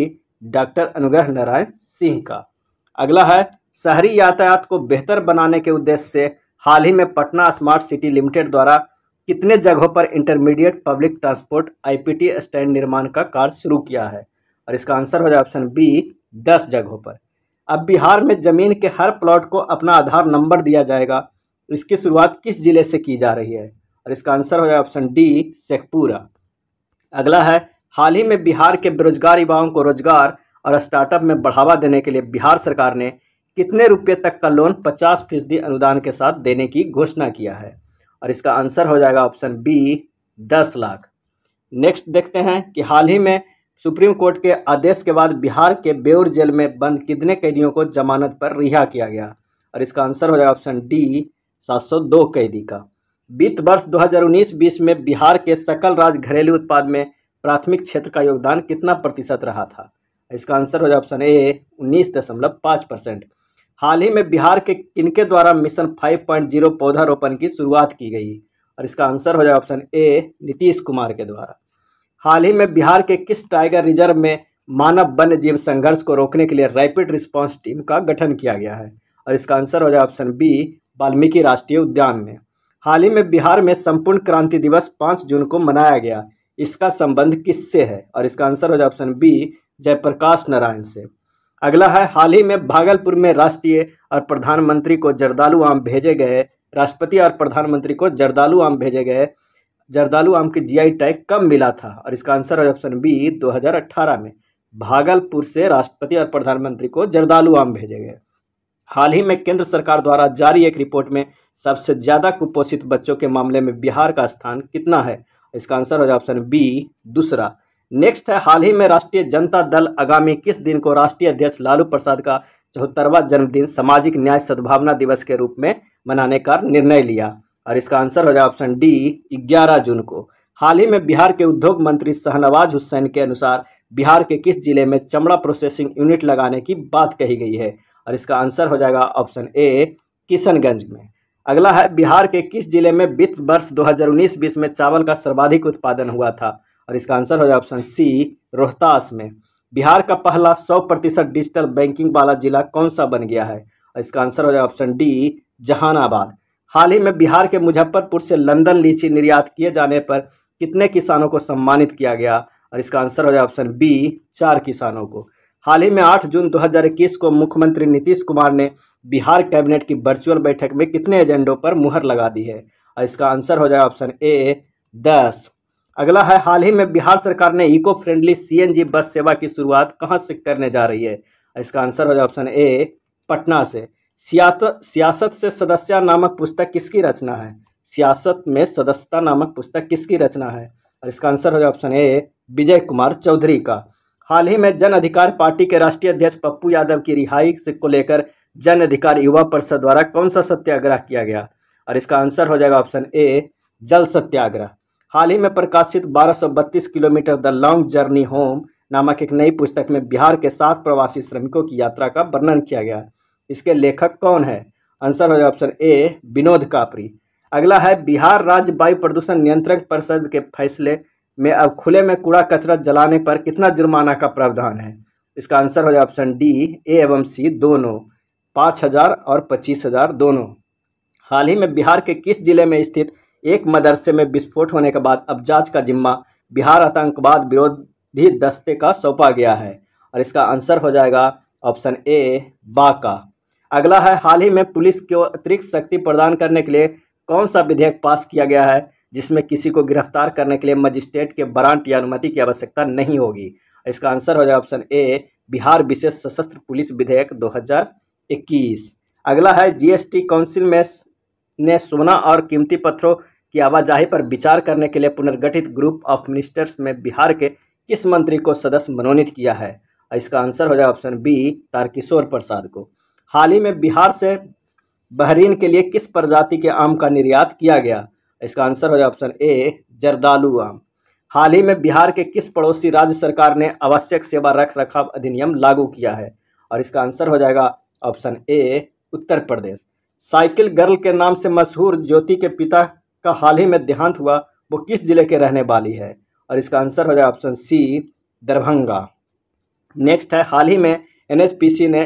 डॉक्टर अनुग्रह नारायण सिंह का अगला है शहरी यातायात को बेहतर बनाने के उद्देश्य से हाल ही में पटना स्मार्ट सिटी लिमिटेड द्वारा कितने जगहों पर intermediate public transport IPT stand निर्माण का कार्य शुरू किया है और इसका आंसर हो जाए ऑप्शन बी दस जगहों पर अब बिहार में जमीन के हर प्लॉट को अपना आधार नंबर दिया जाएगा इसकी शुरुआत किस जिले से की जा रही है और इसका आंसर हो जाए ऑप्शन डी शेखपुरा अगला है हाल ही में बिहार के बेरोजगार युवाओं को रोजगार और स्टार्टअप में बढ़ावा देने के लिए बिहार सरकार ने कितने रुपये तक का लोन पचास फीसदी अनुदान के साथ देने की घोषणा किया है और इसका आंसर हो जाएगा ऑप्शन बी दस लाख नेक्स्ट देखते हैं कि हाल ही में सुप्रीम कोर्ट के आदेश के बाद बिहार के बेउर जेल में बंद कितने कैदियों को जमानत पर रिहा किया गया और इसका आंसर हो जाएगा ऑप्शन डी 702 कैदी का वित्त वर्ष 2019-20 में बिहार के सकल राज्य घरेलू उत्पाद में प्राथमिक क्षेत्र का योगदान कितना प्रतिशत रहा था इसका आंसर हो जाए ऑप्शन ए उन्नीस दशमलव पाँच परसेंट हाल ही में बिहार के किनके द्वारा मिशन फाइव पॉइंट जीरो पौधारोपण की शुरुआत की गई और इसका आंसर हो जाए ऑप्शन ए नीतीश कुमार के द्वारा हाल ही में बिहार के किस टाइगर रिजर्व में मानव वन्य जीव संघर्ष को रोकने के लिए रैपिड रिस्पांस टीम का गठन किया गया है और इसका आंसर हो जाए ऑप्शन बी वाल्मीकि राष्ट्रीय उद्यान में हाल ही में बिहार में संपूर्ण क्रांति दिवस पाँच जून को मनाया गया इसका संबंध किससे है और इसका आंसर हो जाए ऑप्शन बी जयप्रकाश नारायण से अगला है हाल ही में भागलपुर में राष्ट्रीय और प्रधानमंत्री को जरदालू आम भेजे गए राष्ट्रपति और प्रधानमंत्री को जर्दालू आम भेजे गए जर्दालू आम के जीआई टैग कब मिला था और इसका आंसर है ऑप्शन बी 2018 में भागलपुर से राष्ट्रपति और प्रधानमंत्री को जर्दालू आम भेजे गए हाल ही में केंद्र सरकार द्वारा जारी एक रिपोर्ट में सबसे ज़्यादा कुपोषित बच्चों के मामले में बिहार का स्थान कितना है इसका आंसर है ऑप्शन बी दूसरा नेक्स्ट है हाल ही में राष्ट्रीय जनता दल आगामी किस दिन को राष्ट्रीय अध्यक्ष लालू प्रसाद का चौहत्तरवा जन्मदिन सामाजिक न्याय सद्भावना दिवस के रूप में मनाने का निर्णय लिया और इसका आंसर हो जाए ऑप्शन डी ग्यारह जून को हाल ही में बिहार के उद्योग मंत्री शहनवाज हुसैन के अनुसार बिहार के किस जिले में चमड़ा प्रोसेसिंग यूनिट लगाने की बात कही गई है और इसका आंसर हो जाएगा ऑप्शन ए किशनगंज में अगला है बिहार के किस जिले में वित्त वर्ष 2019 बीस में चावल का सर्वाधिक उत्पादन हुआ था और इसका आंसर हो जाएगा ऑप्शन सी रोहतास में बिहार का पहला 100 प्रतिशत डिजिटल बैंकिंग वाला जिला कौन सा बन गया है और इसका आंसर हो जाएगा ऑप्शन डी जहानाबाद हाल ही में बिहार के मुजफ्फरपुर से लंदन लीची निर्यात किए जाने पर कितने किसानों को सम्मानित किया गया और इसका आंसर हो जाए ऑप्शन बी चार किसानों को हाल ही में 8 जून 2021 को मुख्यमंत्री नीतीश कुमार ने बिहार कैबिनेट की वर्चुअल बैठक में कितने एजेंडों पर मुहर लगा दी है और इसका आंसर हो जाए ऑप्शन ए दस अगला है हाल ही में बिहार सरकार ने इको फ्रेंडली सीएनजी बस सेवा की शुरुआत कहाँ से करने जा रही है इसका आंसर हो जाए ऑप्शन ए पटना से सियासत से सदस्या नामक पुस्तक किसकी रचना है सियासत में सदस्यता नामक पुस्तक किसकी रचना है और इसका आंसर हो जाए ऑप्शन ए विजय कुमार चौधरी का हाल ही में जन अधिकार पार्टी के राष्ट्रीय अध्यक्ष पप्पू यादव की रिहाई को लेकर जन अधिकार युवा परिषद द्वारा कौन सा सत्याग्रह किया गया और इसका आंसर हो जाएगा ऑप्शन ए जल सत्याग्रह हाल ही में प्रकाशित 1232 kilometre the long journey home नामक एक नई पुस्तक में बिहार के सात प्रवासी श्रमिकों की यात्रा का वर्णन किया गया है इसके लेखक कौन है आंसर हो जाएगा ऑप्शन ए विनोद कापरी अगला है बिहार राज्य वायु प्रदूषण नियंत्रण परिषद के फैसले में अब खुले में कूड़ा कचरा जलाने पर कितना जुर्माना का प्रावधान है इसका आंसर हो जाए ऑप्शन डी ए एवं सी दोनों पाँच हजार और पच्चीस हजार दोनों हाल ही में बिहार के किस जिले में स्थित एक मदरसे में विस्फोट होने के बाद अब जांच का जिम्मा बिहार आतंकवाद विरोधी दस्ते का सौंपा गया है और इसका आंसर हो जाएगा ऑप्शन ए बाका अगला है हाल ही में पुलिस को अतिरिक्त शक्ति प्रदान करने के लिए कौन सा विधेयक पास किया गया है जिसमें किसी को गिरफ्तार करने के लिए मजिस्ट्रेट के वारंट या अनुमति की आवश्यकता नहीं होगी इसका आंसर हो जाएगा ऑप्शन ए बिहार विशेष सशस्त्र पुलिस विधेयक 2021 अगला है जीएसटी काउंसिल में ने सोना और कीमती पत्थरों की आवाजाही पर विचार करने के लिए पुनर्गठित ग्रुप ऑफ मिनिस्टर्स में बिहार के किस मंत्री को सदस्य मनोनीत किया है इसका आंसर हो जाएगा ऑप्शन बी तारकिशोर प्रसाद को हाल ही में बिहार से बहरीन के लिए किस प्रजाति के आम का निर्यात किया गया इसका आंसर हो जाए ऑप्शन ए जर्दालू आम हाल ही में बिहार के किस पड़ोसी राज्य सरकार ने आवश्यक सेवा रख रखाव अधिनियम लागू किया है और इसका आंसर हो जाएगा option A Uttar Pradesh cycle girl के नाम से मशहूर ज्योति के पिता का हाल ही में देहांत हुआ वो किस जिले के रहने वाली है और इसका आंसर हो जाएगा ऑप्शन सी दरभंगा नेक्स्ट है हाल ही में एनएचपीसी ने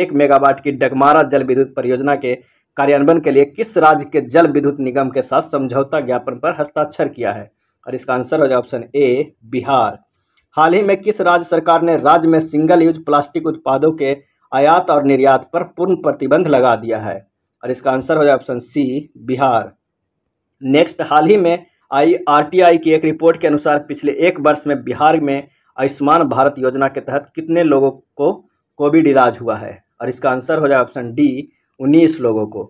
एक मेगावाट की डगमारा जल विद्युत परियोजना के कार्यान्वयन के लिए किस राज्य के जल विद्युत निगम के साथ समझौता ज्ञापन पर हस्ताक्षर किया है और इसका आंसर हो जाए ऑप्शन ए बिहार हाल ही में किस राज्य सरकार ने राज्य में सिंगल यूज प्लास्टिक उत्पादों के आयात और निर्यात पर पूर्ण प्रतिबंध लगा दिया है और इसका आंसर हो जाए ऑप्शन सी बिहार नेक्स्ट हाल ही में आई आरटीआई की एक रिपोर्ट के अनुसार पिछले एक वर्ष में बिहार में आयुष्मान भारत योजना के तहत कितने लोगों को कोविड इलाज हुआ है और इसका आंसर हो जाएगा ऑप्शन डी उन्नीस लोगों को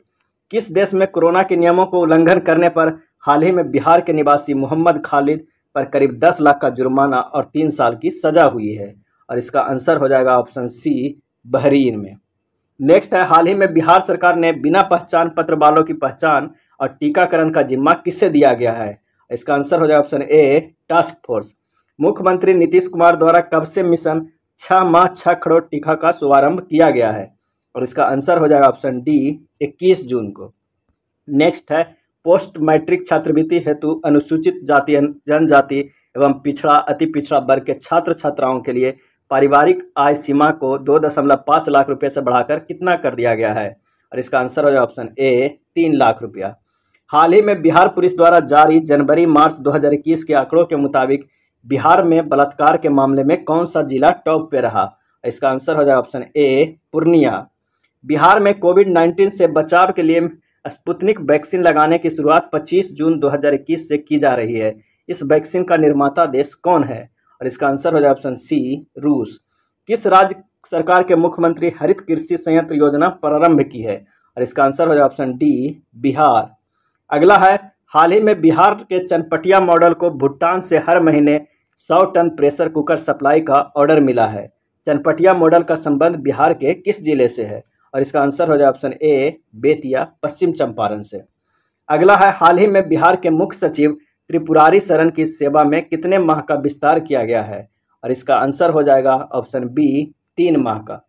किस देश में कोरोना के नियमों को उल्लंघन करने पर हाल ही में बिहार के निवासी मोहम्मद खालिद पर करीब दस लाख का जुर्माना और तीन साल की सजा हुई है और इसका आंसर हो जाएगा ऑप्शन सी बहरीन में नेक्स्ट है हाल ही में बिहार सरकार ने बिना पहचान पत्र वालों की पहचान और टीकाकरण का जिम्मा किससे दिया गया है इसका आंसर हो जाएगा ऑप्शन ए टास्क फोर्स मुख्यमंत्री नीतीश कुमार द्वारा कब से मिशन छह माह छह करोड़ टीका का शुभारंभ किया गया है और इसका आंसर हो जाएगा ऑप्शन डी इक्कीस जून को नेक्स्ट है पोस्ट मैट्रिक छात्रवृत्ति हेतु अनुसूचित जाति जनजाति एवं पिछड़ा अति पिछड़ा वर्ग के छात्र छात्राओं के लिए पारिवारिक आय सीमा को दो दशमलव पाँच लाख रुपये से बढ़ाकर कितना कर दिया गया है और इसका आंसर हो जाएगा ऑप्शन ए तीन लाख रुपया हाल ही में बिहार पुलिस द्वारा जारी जनवरी मार्च दो के आंकड़ों के मुताबिक बिहार में बलात्कार के मामले में कौन सा जिला टॉप पे रहा इसका आंसर हो जाएगा ऑप्शन ए पूर्णिया बिहार में कोविड 19 से बचाव के लिए स्पुतनिक वैक्सीन लगाने की शुरुआत 25 जून 2021 से की जा रही है इस वैक्सीन का निर्माता देश कौन है और इसका आंसर हो जाएगा ऑप्शन सी रूस किस राज्य सरकार के मुख्यमंत्री हरित कृषि संयंत्र योजना प्रारंभ की है और इसका आंसर हो जाएगा ऑप्शन डी बिहार अगला है हाल ही में बिहार के चनपटिया मॉडल को भूटान से हर महीने सौ टन प्रेशर कुकर सप्लाई का ऑर्डर मिला है चनपटिया मॉडल का संबंध बिहार के किस जिले से है और इसका आंसर हो जाए ऑप्शन ए बेतिया पश्चिम चंपारण से अगला है हाल ही में बिहार के मुख्य सचिव त्रिपुरारी शरण की सेवा में कितने माह का विस्तार किया गया है और इसका आंसर हो जाएगा ऑप्शन बी तीन माह का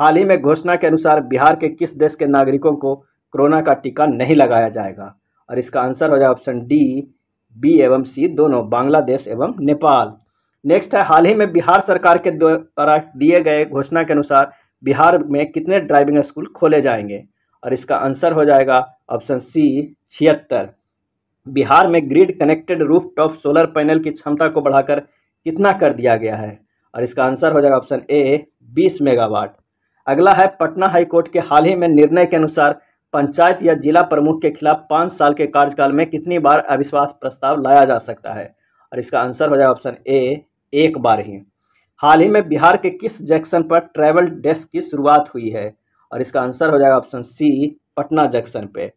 हाल ही में घोषणा के अनुसार बिहार के किस देश के नागरिकों को कोरोना का टीका नहीं लगाया जाएगा और इसका आंसर हो जाए ऑप्शन डी बी एवं सी दोनों बांग्लादेश एवं नेपाल नेक्स्ट है हाल ही में बिहार सरकार के द्वारा दिए गए घोषणा के अनुसार बिहार में कितने ड्राइविंग स्कूल खोले जाएंगे और इसका आंसर हो जाएगा ऑप्शन सी छिहत्तर बिहार में grid connected roof top solar panel की क्षमता को बढ़ाकर कितना कर दिया गया है और इसका आंसर हो जाएगा ऑप्शन ए 20 मेगावाट अगला है पटना हाईकोर्ट के हाल ही में निर्णय के अनुसार पंचायत या जिला प्रमुख के खिलाफ पाँच साल के कार्यकाल में कितनी बार अविश्वास प्रस्ताव लाया जा सकता है और इसका आंसर हो जाएगा ऑप्शन ए एक बार ही हाल ही में बिहार के किस जंक्शन पर ट्रैवल डेस्क की शुरुआत हुई है और इसका आंसर हो जाएगा ऑप्शन सी पटना जंक्शन पे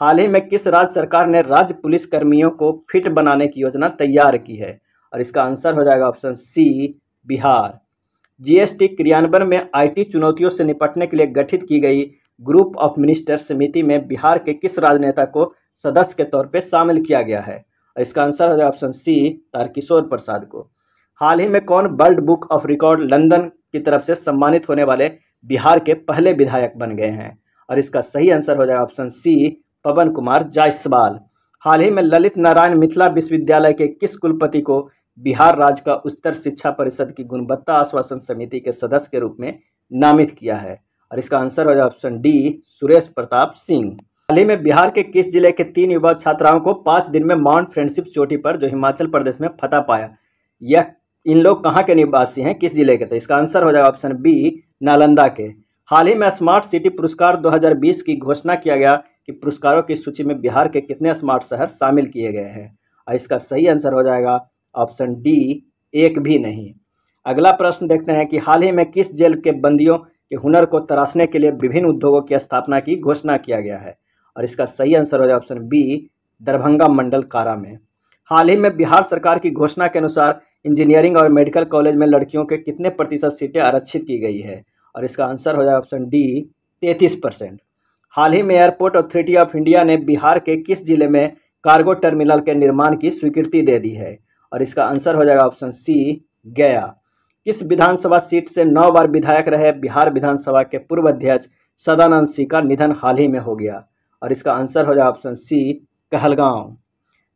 हाल ही में किस राज्य सरकार ने राज्य पुलिस कर्मियों को फिट बनाने की योजना तैयार की है और इसका आंसर हो जाएगा ऑप्शन सी बिहार जीएसटी क्रियान्वयन में आईटी चुनौतियों से निपटने के लिए गठित की गई ग्रुप ऑफ मिनिस्टर समिति में बिहार के किस राजनेता को सदस्य के तौर पर शामिल किया गया है इसका आंसर है ऑप्शन सी तारकिशोर प्रसाद को हाल ही में कौन world book of record London की तरफ से सम्मानित होने वाले बिहार के पहले विधायक बन गए हैं और इसका सही आंसर हो जाएगा ऑप्शन सी पवन कुमार जायसवाल हाल ही में ललित नारायण मिथिला विश्वविद्यालय के किस कुलपति को बिहार राज्य का उच्चतर शिक्षा परिषद की गुणवत्ता आश्वासन समिति के सदस्य के रूप में नामित किया है और इसका आंसर हो जाए ऑप्शन डी सुरेश प्रताप सिंह हाल ही में बिहार के किस जिले के तीन युवा छात्राओं को पाँच दिन में माउंट फ्रेंडशिप चोटी पर जो हिमाचल प्रदेश में फता पाया यह इन लोग कहाँ के निवासी हैं किस जिले के थे इसका आंसर हो जाएगा ऑप्शन बी नालंदा के हाल ही में स्मार्ट सिटी पुरस्कार 2020 की घोषणा किया गया कि पुरस्कारों की सूची में बिहार के कितने स्मार्ट शहर शामिल किए गए हैं और इसका सही आंसर हो जाएगा ऑप्शन डी एक भी नहीं अगला प्रश्न देखते हैं कि हाल ही में किस जेल के बंदियों के हुनर को तराशने के लिए विभिन्न उद्योगों की स्थापना की घोषणा किया गया है और इसका सही आंसर हो जाए ऑप्शन बी दरभंगा मंडल कारा में हाल ही में बिहार सरकार की घोषणा के अनुसार इंजीनियरिंग और मेडिकल कॉलेज में लड़कियों के कितने प्रतिशत सीटें आरक्षित की गई है और इसका आंसर हो जाए ऑप्शन डी तैंतीस परसेंट हाल ही में एयरपोर्ट अथॉरिटी ऑफ इंडिया ने बिहार के किस जिले में कार्गो टर्मिनल के निर्माण की स्वीकृति दे दी है और इसका आंसर हो जाएगा ऑप्शन सी गया किस विधानसभा सीट से नौ बार विधायक रहे बिहार विधानसभा के पूर्व अध्यक्ष सदानंद सिंह का निधन हाल ही में हो गया और इसका आंसर हो जाए ऑप्शन सी कहलगांव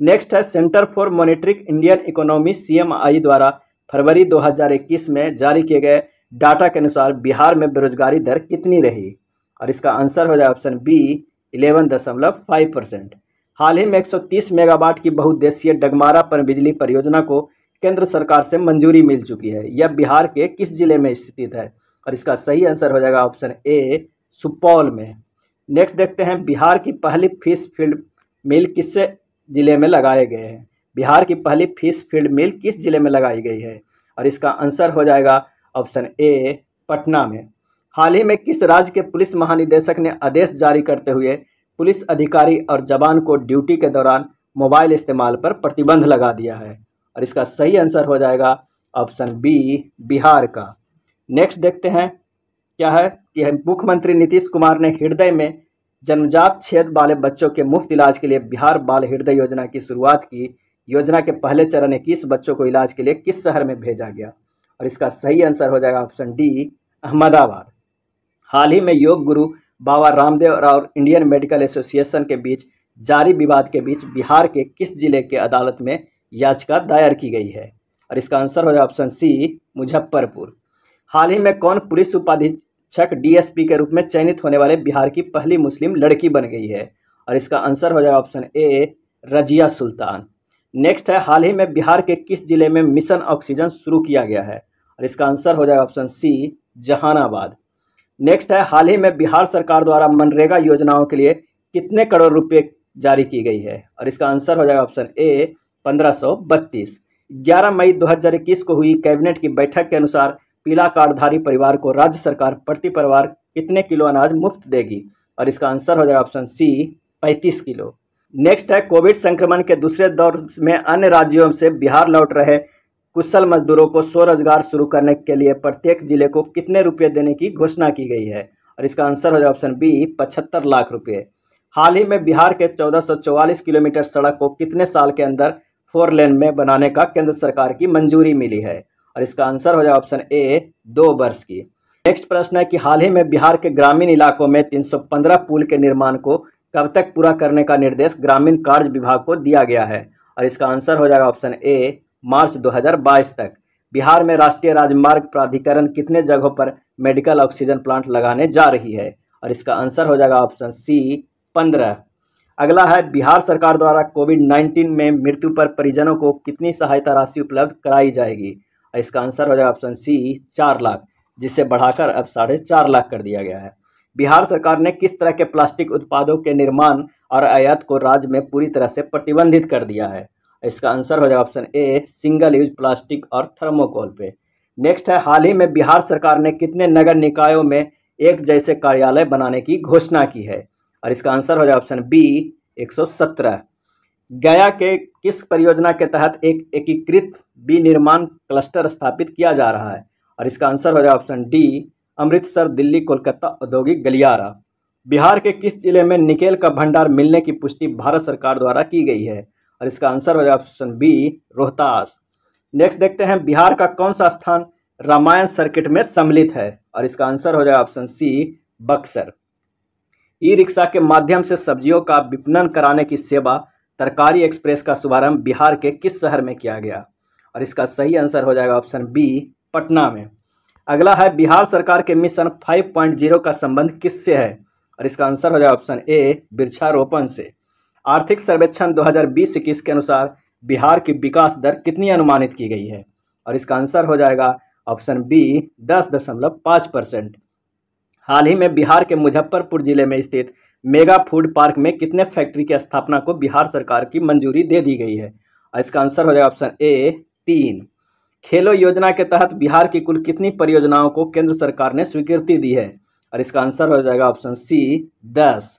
नेक्स्ट है centre for monitoring Indian economy CMI द्वारा फरवरी 2021 में जारी किए गए डाटा के अनुसार बिहार में बेरोजगारी दर कितनी रही और इसका आंसर हो जाए ऑप्शन बी इलेवन दशमलव फाइव परसेंट हाल ही में 130 मेगावाट की बहुउद्देशीय डगमारा पर बिजली परियोजना को केंद्र सरकार से मंजूरी मिल चुकी है यह बिहार के किस जिले में स्थित है और इसका सही आंसर हो जाएगा ऑप्शन ए सुपौल में नेक्स्ट देखते हैं बिहार की पहली फिश फील्ड मिल किस जिले में लगाए गए हैं बिहार की पहली फिश फील्ड मिल किस जिले में लगाई गई है और इसका आंसर हो जाएगा ऑप्शन ए पटना में हाल ही में किस राज्य के पुलिस महानिदेशक ने आदेश जारी करते हुए पुलिस अधिकारी और जवान को ड्यूटी के दौरान मोबाइल इस्तेमाल पर प्रतिबंध लगा दिया है और इसका सही आंसर हो जाएगा ऑप्शन बी बिहार का नेक्स्ट देखते हैं क्या है कि मुख्यमंत्री नीतीश कुमार ने हृदय में जन्मजात छेद वाले बच्चों के मुफ्त इलाज के लिए बिहार बाल हृदय योजना की शुरुआत की योजना के पहले चरण इक्कीस बच्चों को इलाज के लिए किस शहर में भेजा गया और इसका सही आंसर हो जाएगा ऑप्शन डी अहमदाबाद हाल ही में योग गुरु बाबा रामदेव और इंडियन मेडिकल एसोसिएशन के बीच जारी विवाद के बीच बिहार के किस जिले के अदालत में याचिका दायर की गई है और इसका आंसर हो जाए ऑप्शन सी मुजफ्फरपुर हाल ही में कौन पुलिस उपाधीक्षक डीएसपी के रूप में चयनित होने वाले बिहार की पहली मुस्लिम लड़की बन गई है और इसका आंसर हो जाए option A Razia Sultan next है हाल ही में बिहार के किस जिले में मिशन ऑक्सीजन शुरू किया गया है और इसका आंसर हो जाएगा ऑप्शन सी जहानाबाद नेक्स्ट है हाल ही में बिहार सरकार द्वारा मनरेगा योजनाओं के लिए कितने करोड़ रुपए जारी की गई है और इसका आंसर हो जाएगा ऑप्शन ए 1532 11 मई 2021 को हुई कैबिनेट की बैठक के अनुसार पीला कार्डधारी परिवार को राज्य सरकार प्रति परिवार कितने किलो अनाज मुफ्त देगी और इसका आंसर हो जाएगा ऑप्शन सी 35 किलो नेक्स्ट है कोविड संक्रमण के दूसरे दौर में अन्य राज्यों से बिहार लौट रहे कुशल मजदूरों को स्वरोजगार शुरू करने के लिए प्रत्येक जिले को कितने रुपये देने की घोषणा की गई है और इसका आंसर हो जाए ऑप्शन बी पचहत्तर लाख रुपये हाल ही में बिहार के चौदह किलोमीटर सड़क को कितने साल के अंदर फोर लेन में बनाने का केंद्र सरकार की मंजूरी मिली है और इसका आंसर हो जाए ऑप्शन ए दो वर्ष की नेक्स्ट प्रश्न है कि हाल ही में बिहार के ग्रामीण इलाकों में 315 पुल के निर्माण को कब तक पूरा करने का निर्देश ग्रामीण कार्य विभाग को दिया गया है और इसका आंसर हो जाएगा ऑप्शन ए मार्च 2022 तक बिहार में राष्ट्रीय राजमार्ग प्राधिकरण कितने जगहों पर मेडिकल ऑक्सीजन प्लांट लगाने जा रही है और इसका आंसर हो जाएगा ऑप्शन सी पंद्रह अगला है बिहार सरकार द्वारा कोविड 19 में मृत्यु पर परिजनों को कितनी सहायता राशि उपलब्ध कराई जाएगी और इसका आंसर हो जाएगा ऑप्शन सी चार लाख जिसे बढ़ाकर अब साढ़े चार लाख कर दिया गया है बिहार सरकार ने किस तरह के प्लास्टिक उत्पादों के निर्माण और आयात को राज्य में पूरी तरह से प्रतिबंधित कर दिया है इसका आंसर हो जाएगा option A single use plastic और थर्मोकोल पे नेक्स्ट है हाल ही में बिहार सरकार ने कितने नगर निकायों में एक जैसे कार्यालय बनाने की घोषणा की है और इसका आंसर हो जाए ऑप्शन बी 117 गया के किस परियोजना के तहत एक एकीकृत विनिर्माण क्लस्टर स्थापित किया जा रहा है और इसका आंसर हो जाए ऑप्शन डी अमृतसर दिल्ली कोलकाता औद्योगिक गलियारा बिहार के किस जिले में निकेल का भंडार मिलने की पुष्टि भारत सरकार द्वारा की गई है और इसका आंसर हो जाए ऑप्शन बी रोहतास नेक्स्ट देखते हैं बिहार का कौन सा स्थान रामायण सर्किट में सम्मिलित है और इसका आंसर हो जाए option C Buxar E rickshaw के माध्यम से सब्जियों का विपणन कराने की सेवा तरकारी एक्सप्रेस का शुभारंभ बिहार के किस शहर में किया गया और इसका सही आंसर हो जाएगा ऑप्शन बी पटना में अगला है बिहार सरकार के मिशन 5.0 का संबंध किससे है और इसका आंसर हो जाएगा ऑप्शन ए वृक्षारोपण से आर्थिक सर्वेक्षण दो हजार के अनुसार बिहार की विकास दर कितनी अनुमानित की गई है और इसका आंसर हो जाएगा ऑप्शन बी दस दशमलव पाँच परसेंट हाल ही में बिहार के मुजफ्फरपुर जिले में स्थित मेगा फूड पार्क में कितने फैक्ट्री की स्थापना को बिहार सरकार की मंजूरी दे दी गई है इसका आंसर हो जाएगा ऑप्शन ए तीन खेलो योजना के तहत बिहार की कुल कितनी परियोजनाओं को केंद्र सरकार ने स्वीकृति दी है और इसका आंसर हो जाएगा ऑप्शन सी दस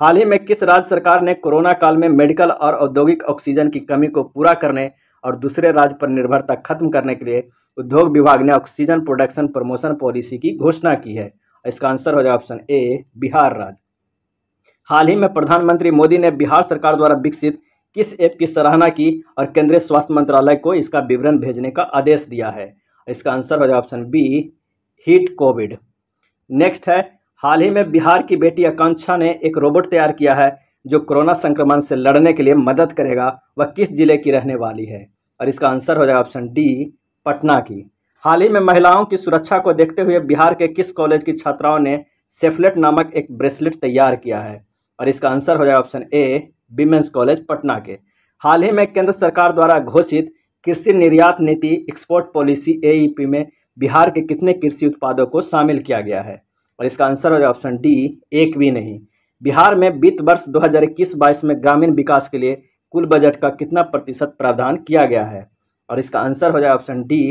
हाल ही में किस राज्य सरकार ने कोरोना काल में मेडिकल और औद्योगिक ऑक्सीजन की कमी को पूरा करने और दूसरे राज्य पर निर्भरता खत्म करने के लिए उद्योग विभाग ने ऑक्सीजन प्रोडक्शन प्रमोशन पॉलिसी की घोषणा की है इसका आंसर हो जाएगा ऑप्शन ए बिहार राज्य हाल ही में प्रधानमंत्री मोदी ने बिहार सरकार द्वारा विकसित किस ऐप की सराहना की और केंद्रीय स्वास्थ्य मंत्रालय को इसका विवरण भेजने का आदेश दिया है इसका आंसर हो जाएगा option B heat Covid next है हाल ही में बिहार की बेटी आकांक्षा ने एक रोबोट तैयार किया है जो कोरोना संक्रमण से लड़ने के लिए मदद करेगा वह किस जिले की रहने वाली है और इसका आंसर हो जाएगा ऑप्शन डी पटना की हाल ही में महिलाओं की सुरक्षा को देखते हुए बिहार के किस कॉलेज की छात्राओं ने सेफलेट नामक एक ब्रेसलेट तैयार किया है और इसका आंसर हो जाएगा option A women's college Patna के हाल ही में केंद्र सरकार द्वारा घोषित कृषि निर्यात नीति एक्सपोर्ट पॉलिसी ए में बिहार के कितने कृषि उत्पादों को शामिल किया गया है और इसका आंसर हो जाएगा ऑप्शन डी एक भी नहीं बिहार में वित्त वर्ष 2021-22 में ग्रामीण विकास के लिए कुल बजट का कितना प्रतिशत प्रावधान किया गया है और इसका आंसर हो जाएगा ऑप्शन डी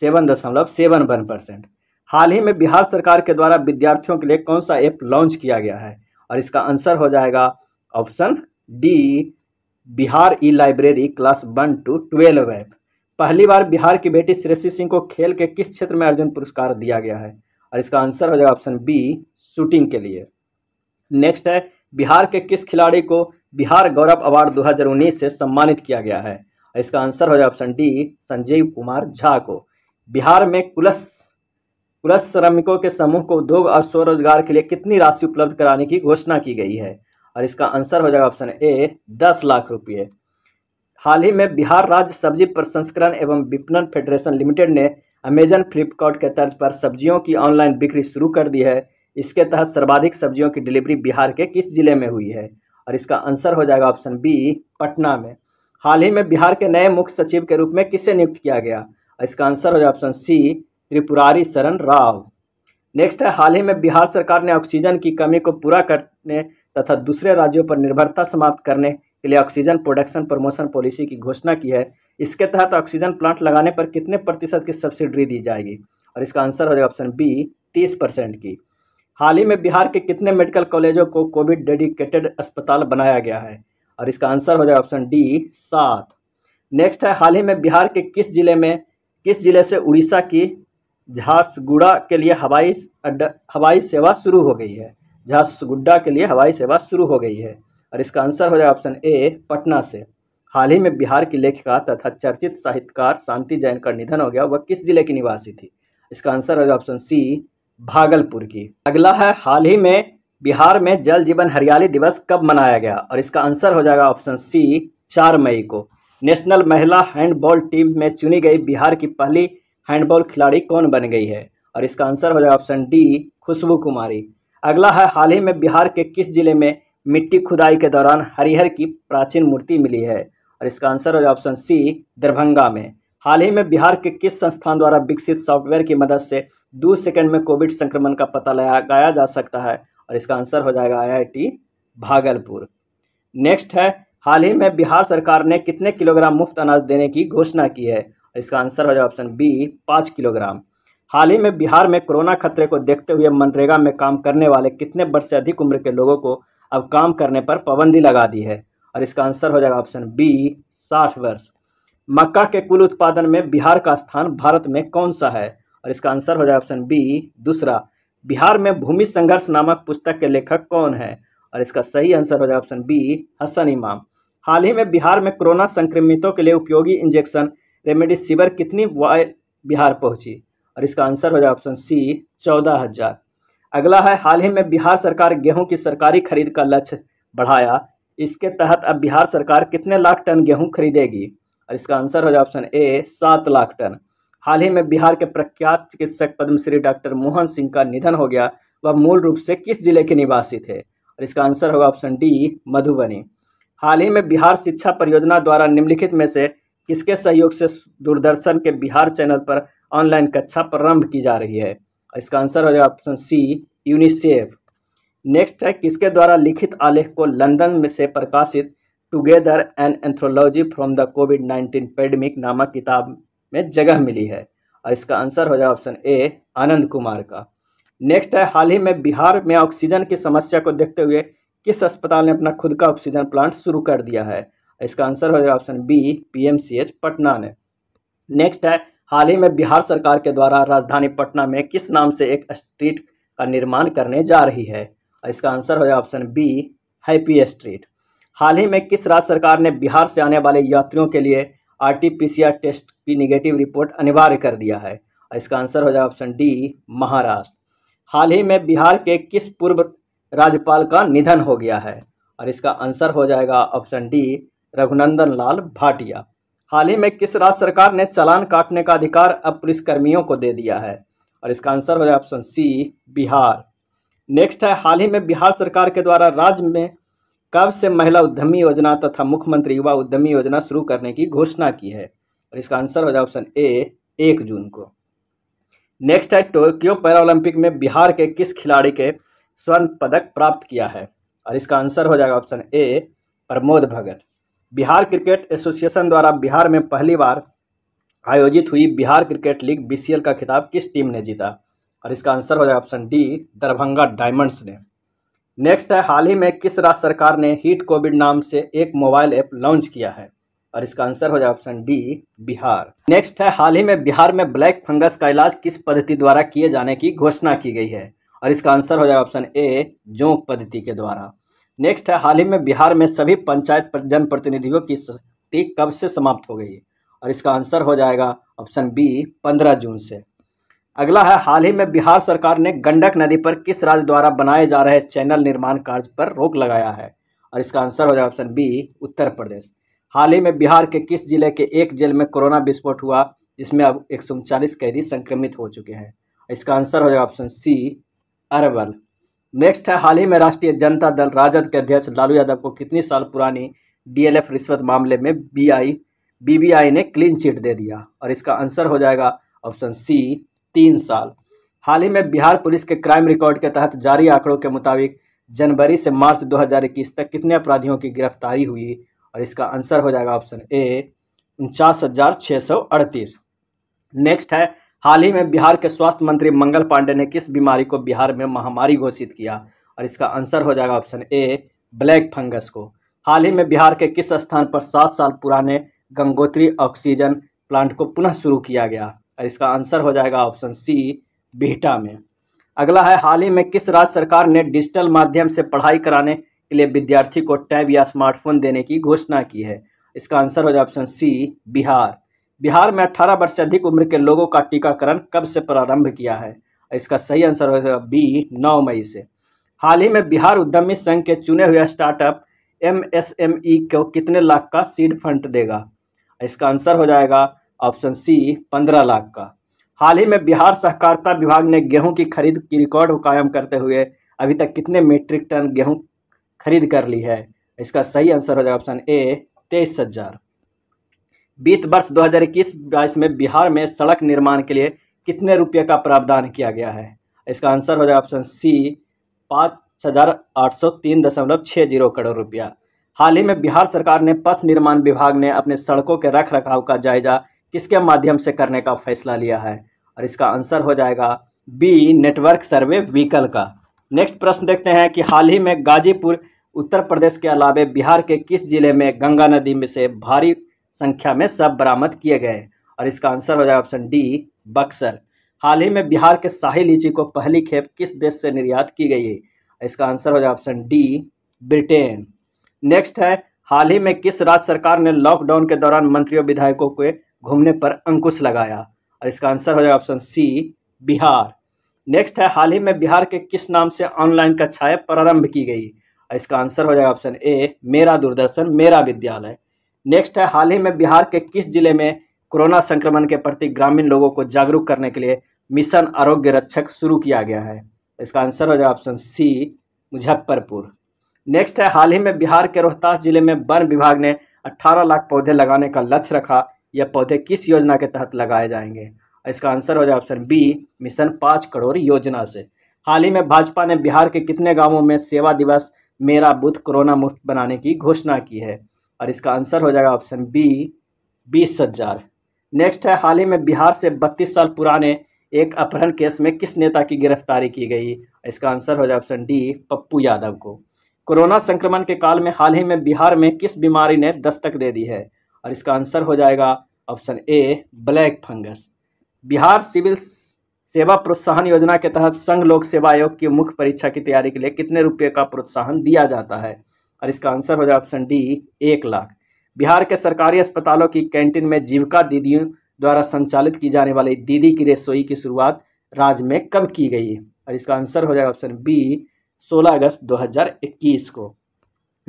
सेवन दशमलव सेवन वन परसेंट हाल ही में बिहार सरकार के द्वारा विद्यार्थियों के लिए कौन सा ऐप लॉन्च किया गया है और इसका आंसर हो जाएगा option D Bihar E library class one two twelve app पहली बार बिहार की बेटी श्रेषी सिंह को खेल के किस क्षेत्र में अर्जुन पुरस्कार दिया गया है और इसका आंसर हो जाएगा ऑप्शन बी शूटिंग के लिए नेक्स्ट है बिहार के किस खिलाड़ी को बिहार गौरव अवार्ड 2019 से सम्मानित किया गया है इसका आंसर हो जाएगा ऑप्शन डी संजीव कुमार झा को बिहार में कुलस कुलस श्रमिकों के समूह को उद्योग और स्वरोजगार के लिए कितनी राशि उपलब्ध कराने की घोषणा की गई है और इसका आंसर हो जाएगा ऑप्शन ए दस लाख रुपये हाल ही में बिहार राज्य सब्जी प्रसंस्करण एवं विपणन फेडरेशन लिमिटेड ने अमेजन फ्लिपकार्ट के तर्ज पर सब्जियों की ऑनलाइन बिक्री शुरू कर दी है इसके तहत सर्वाधिक सब्जियों की डिलीवरी बिहार के किस जिले में हुई है और इसका आंसर हो जाएगा ऑप्शन बी पटना में हाल ही में बिहार के नए मुख्य सचिव के रूप में किसे नियुक्त किया गया इसका आंसर हो जाए ऑप्शन सी त्रिपुरारी शरण राव नेक्स्ट है हाल ही में बिहार सरकार ने ऑक्सीजन की कमी को पूरा करने तथा दूसरे राज्यों पर निर्भरता समाप्त करने के लिए ऑक्सीजन प्रोडक्शन प्रमोशन पॉलिसी की घोषणा की है इसके तहत ऑक्सीजन प्लांट लगाने पर कितने प्रतिशत की सब्सिडी दी जाएगी और इसका आंसर हो जाएगा ऑप्शन बी तीस परसेंट की हाल ही में बिहार के कितने मेडिकल कॉलेजों को कोविड डेडिकेटेड अस्पताल बनाया गया है और इसका आंसर हो जाएगा ऑप्शन डी सात नेक्स्ट है हाल ही में बिहार के किस जिले में किस जिले से उड़ीसा की झारसगुड़ा के लिए हवाई अड्डा हवाई सेवा शुरू हो गई है झारसगुड्डा के लिए हवाई सेवा शुरू हो गई है और इसका आंसर हो जाएगा ऑप्शन ए पटना से हाल ही में बिहार की लेखिका तथा चर्चित साहित्यकार शांति जैन का निधन हो गया वह किस जिले की निवासी थी इसका आंसर हो जाएगा ऑप्शन सी भागलपुर की अगला है हाल ही में बिहार में जल जीवन हरियाली दिवस कब मनाया गया और इसका आंसर हो जाएगा ऑप्शन सी चार मई को नेशनल महिला हैंडबॉल टीम में चुनी गई बिहार की पहली हैंडबॉल खिलाड़ी कौन बन गई है और इसका आंसर हो जाएगा ऑप्शन डी खुशबू कुमारी अगला है हाल ही में बिहार के किस जिले में मिट्टी खुदाई के दौरान हरिहर की प्राचीन मूर्ति मिली है और इसका आंसर हो जाएगा ऑप्शन सी दरभंगा में हाल ही में बिहार के किस संस्थान द्वारा विकसित सॉफ्टवेयर की मदद से दो सेकंड में कोविड संक्रमण का पता लगाया जा सकता है और इसका आंसर हो जाएगा आईआईटी भागलपुर नेक्स्ट है हाल ही में बिहार सरकार ने कितने किलोग्राम मुफ्त अनाज देने की घोषणा की है इसका आंसर हो जाए ऑप्शन बी पाँच किलोग्राम हाल ही में बिहार में कोरोना खतरे को देखते हुए मनरेगा में काम करने वाले कितने वर्ष से अधिक उम्र के लोगों को अब काम करने पर पाबंदी लगा दी है और इसका आंसर हो जाएगा ऑप्शन बी साठ वर्ष मक्का के कुल उत्पादन में बिहार का स्थान भारत में कौन सा है और इसका आंसर हो जाएगा ऑप्शन बी दूसरा बिहार में भूमि संघर्ष नामक पुस्तक के लेखक कौन है और इसका सही आंसर हो जाएगा ऑप्शन बी हसन इमाम हाल ही में बिहार में कोरोना संक्रमितों के लिए उपयोगी इंजेक्शन रेमडेसिविर कितनी वाय बिहार पहुंची और इसका आंसर हो जाए ऑप्शन सी चौदह हजार अगला है हाल ही में बिहार सरकार गेहूं की सरकारी खरीद का लक्ष्य बढ़ाया इसके तहत अब बिहार सरकार कितने लाख टन गेहूं खरीदेगी और इसका आंसर हो जाए ऑप्शन ए सात लाख टन हाल ही में बिहार के प्रख्यात चिकित्सक पद्मश्री डॉक्टर मोहन सिंह का निधन हो गया वह मूल रूप से किस जिले के निवासी थे और इसका आंसर होगा ऑप्शन डी मधुबनी हाल ही में बिहार शिक्षा परियोजना द्वारा निम्नलिखित में से किसके सहयोग से दूरदर्शन के बिहार चैनल पर ऑनलाइन कक्षा प्रारंभ की जा रही है इसका आंसर हो जाएगा ऑप्शन सी यूनिसेफ नेक्स्ट है किसके द्वारा लिखित आलेख को लंदन में से प्रकाशित together an anthology from the Covid nineteen pandemic नामक किताब में जगह मिली है और इसका आंसर हो जाएगा ऑप्शन ए आनंद कुमार का नेक्स्ट है हाल ही में बिहार में ऑक्सीजन की समस्या को देखते हुए किस अस्पताल ने अपना खुद का ऑक्सीजन प्लांट शुरू कर दिया है इसका आंसर हो जाएगा ऑप्शन बी पी पटना ने नेक्स्ट है हाल ही में बिहार सरकार के द्वारा राजधानी पटना में किस नाम से एक स्ट्रीट का निर्माण करने जा रही है इसका आंसर हो जाएगा ऑप्शन बी हैप्पी स्ट्रीट हाल ही में किस राज्य सरकार ने बिहार से आने वाले यात्रियों के लिए आरटीपीसीआर टेस्ट की निगेटिव रिपोर्ट अनिवार्य कर दिया है इसका आंसर हो जाएगा ऑप्शन डी महाराष्ट्र हाल ही में बिहार के किस पूर्व राज्यपाल का निधन हो गया है और इसका आंसर हो जाएगा ऑप्शन डी रघुनंदन लाल भाटिया हाल ही में किस राज्य सरकार ने चालान काटने का अधिकार अब पुलिसकर्मियों को दे दिया है और इसका आंसर हो जाएगा ऑप्शन सी बिहार नेक्स्ट है हाल ही में बिहार सरकार के द्वारा राज्य में कब से महिला उद्यमी योजना तथा मुख्यमंत्री युवा उद्यमी योजना शुरू करने की घोषणा की है और इसका आंसर हो जाए ऑप्शन ए एक जून को नेक्स्ट है टोक्यो पैरालंपिक में बिहार के किस खिलाड़ी के स्वर्ण पदक प्राप्त किया है और इसका आंसर हो जाएगा option A Pramod Bhagat Bihar cricket association द्वारा बिहार में पहली बार आयोजित हुई बिहार क्रिकेट लीग बी का खिताब किस टीम ने जीता और इसका आंसर हो जाएगा ऑप्शन डी दरभंगा डायमंड्स ने नेक्स्ट है हाल ही में किस राज्य सरकार ने हीट कोविड नाम से एक मोबाइल ऐप लॉन्च किया है और इसका आंसर हो जाएगा ऑप्शन डी बिहार नेक्स्ट है हाल ही में बिहार में ब्लैक फंगस का इलाज किस पद्धति द्वारा किए जाने की घोषणा की गई है और इसका आंसर हो जाएगा ऑप्शन ए जोंक पद्धति के द्वारा नेक्स्ट है हाल ही में बिहार में सभी पंचायत जनप्रतिनिधियों की शक्ति कब से समाप्त हो गई और इसका आंसर हो जाएगा ऑप्शन बी पंद्रह जून से अगला है हाल ही में बिहार सरकार ने गंडक नदी पर किस राज्य द्वारा बनाए जा रहे चैनल निर्माण कार्य पर रोक लगाया है और इसका आंसर हो जाएगा ऑप्शन बी उत्तर प्रदेश हाल ही में बिहार के किस जिले के एक जेल में कोरोना विस्फोट हुआ जिसमें अब एक कैदी संक्रमित हो चुके हैं इसका आंसर हो जाएगा ऑप्शन सी अरवल नेक्स्ट है हाल ही में राष्ट्रीय जनता दल राजद के अध्यक्ष लालू यादव को कितनी साल पुरानी डीएलएफ रिश्वत मामले में बीआई बीबीआई ने क्लीन चिट दे दिया और इसका आंसर हो जाएगा ऑप्शन सी तीन साल हाल ही में बिहार पुलिस के क्राइम रिकॉर्ड के तहत जारी आंकड़ों के मुताबिक जनवरी से मार्च दो तक कितने अपराधियों की गिरफ्तारी हुई और इसका आंसर हो जाएगा ऑप्शन ए उनचास नेक्स्ट है हाल ही में बिहार के स्वास्थ्य मंत्री मंगल पांडे ने किस बीमारी को बिहार में महामारी घोषित किया और इसका आंसर हो जाएगा ऑप्शन ए ब्लैक फंगस को हाल ही में बिहार के किस स्थान पर सात साल पुराने गंगोत्री ऑक्सीजन प्लांट को पुनः शुरू किया गया और इसका आंसर हो जाएगा ऑप्शन सी बिहटा में अगला है हाल ही में किस राज्य सरकार ने डिजिटल माध्यम से पढ़ाई कराने के लिए विद्यार्थी को टैब या स्मार्टफोन देने की घोषणा की है इसका आंसर हो जाएगा ऑप्शन सी बिहार बिहार में 18 वर्ष से अधिक उम्र के लोगों का टीकाकरण कब से प्रारंभ किया है इसका सही आंसर होगा बी 9 मई से हाल ही में बिहार उद्यमी संघ के चुने हुए स्टार्टअप एमएसएमई को कितने लाख का सीड फंड देगा इसका आंसर हो जाएगा ऑप्शन सी पंद्रह लाख का हाल ही में बिहार सहकारिता विभाग ने गेहूं की खरीद की रिकॉर्ड कायम करते हुए अभी तक कितने मीट्रिक टन गेहूँ खरीद कर ली है इसका सही आंसर हो जाएगा ऑप्शन ए तेईस हजार वित्त वर्ष 2021-22 में बिहार में सड़क निर्माण के लिए कितने रुपये का प्रावधान किया गया है इसका आंसर हो जाएगा ऑप्शन सी पाँच हजार आठ सौ तीन दशमलव छः जीरो करोड़ रुपया हाल ही में बिहार सरकार ने पथ निर्माण विभाग ने अपने सड़कों के रख रखाव का जायजा किसके माध्यम से करने का फैसला लिया है और इसका आंसर हो जाएगा बी नेटवर्क सर्वे व्हीकल का नेक्स्ट प्रश्न देखते हैं कि हाल ही में गाजीपुर उत्तर प्रदेश के अलावे बिहार के किस जिले में गंगा नदी में से भारी संख्या में सब बरामद किए गए और इसका आंसर हो जाए ऑप्शन डी बक्सर हाल ही में बिहार के शाही लीची को पहली खेप किस देश से निर्यात की गई है इसका आंसर हो जाए ऑप्शन डी ब्रिटेन नेक्स्ट है हाल ही में किस राज्य सरकार ने लॉकडाउन के दौरान मंत्रियों विधायकों के घूमने पर अंकुश लगाया और इसका आंसर हो जाए ऑप्शन सी बिहार नेक्स्ट है हाल ही में बिहार के किस नाम से ऑनलाइन कक्षाएं प्रारंभ की गई और इसका आंसर हो जाएगा ऑप्शन ए मेरा दूरदर्शन मेरा विद्यालय नेक्स्ट है हाल ही में बिहार के किस जिले में कोरोना संक्रमण के प्रति ग्रामीण लोगों को जागरूक करने के लिए मिशन आरोग्य रक्षक शुरू किया गया है इसका आंसर हो जाए ऑप्शन सी मुजफ्फरपुर नेक्स्ट है हाल ही में बिहार के रोहतास जिले में वन विभाग ने 18 लाख पौधे लगाने का लक्ष्य रखा यह पौधे किस योजना के तहत लगाए जाएंगे इसका आंसर हो जाए ऑप्शन बी मिशन पाँच करोड़ योजना से हाल ही में भाजपा ने बिहार के कितने गांवों में सेवा दिवस मेरा बुध कोरोना मुक्त बनाने की घोषणा की है और इसका आंसर हो जाएगा ऑप्शन बी बीस हजार नेक्स्ट है हाल ही में बिहार से बत्तीस साल पुराने एक अपहरण केस में किस नेता की गिरफ्तारी की गई इसका आंसर हो जाए ऑप्शन डी पप्पू यादव को कोरोना संक्रमण के काल में हाल ही में बिहार में किस बीमारी ने दस्तक दे दी है और इसका आंसर हो जाएगा option A black fungus Bihar civil सेवा प्रोत्साहन योजना के तहत संघ लोक सेवा आयोग की मुख्य परीक्षा की तैयारी के लिए कितने रुपये का प्रोत्साहन दिया जाता है और इसका आंसर हो जाए ऑप्शन डी एक लाख बिहार के सरकारी अस्पतालों की कैंटीन में जीविका दीदियों द्वारा संचालित की जाने वाली दीदी की रसोई की शुरुआत राज्य में कब की गई और इसका आंसर हो जाएगा ऑप्शन बी 16 अगस्त 2021 को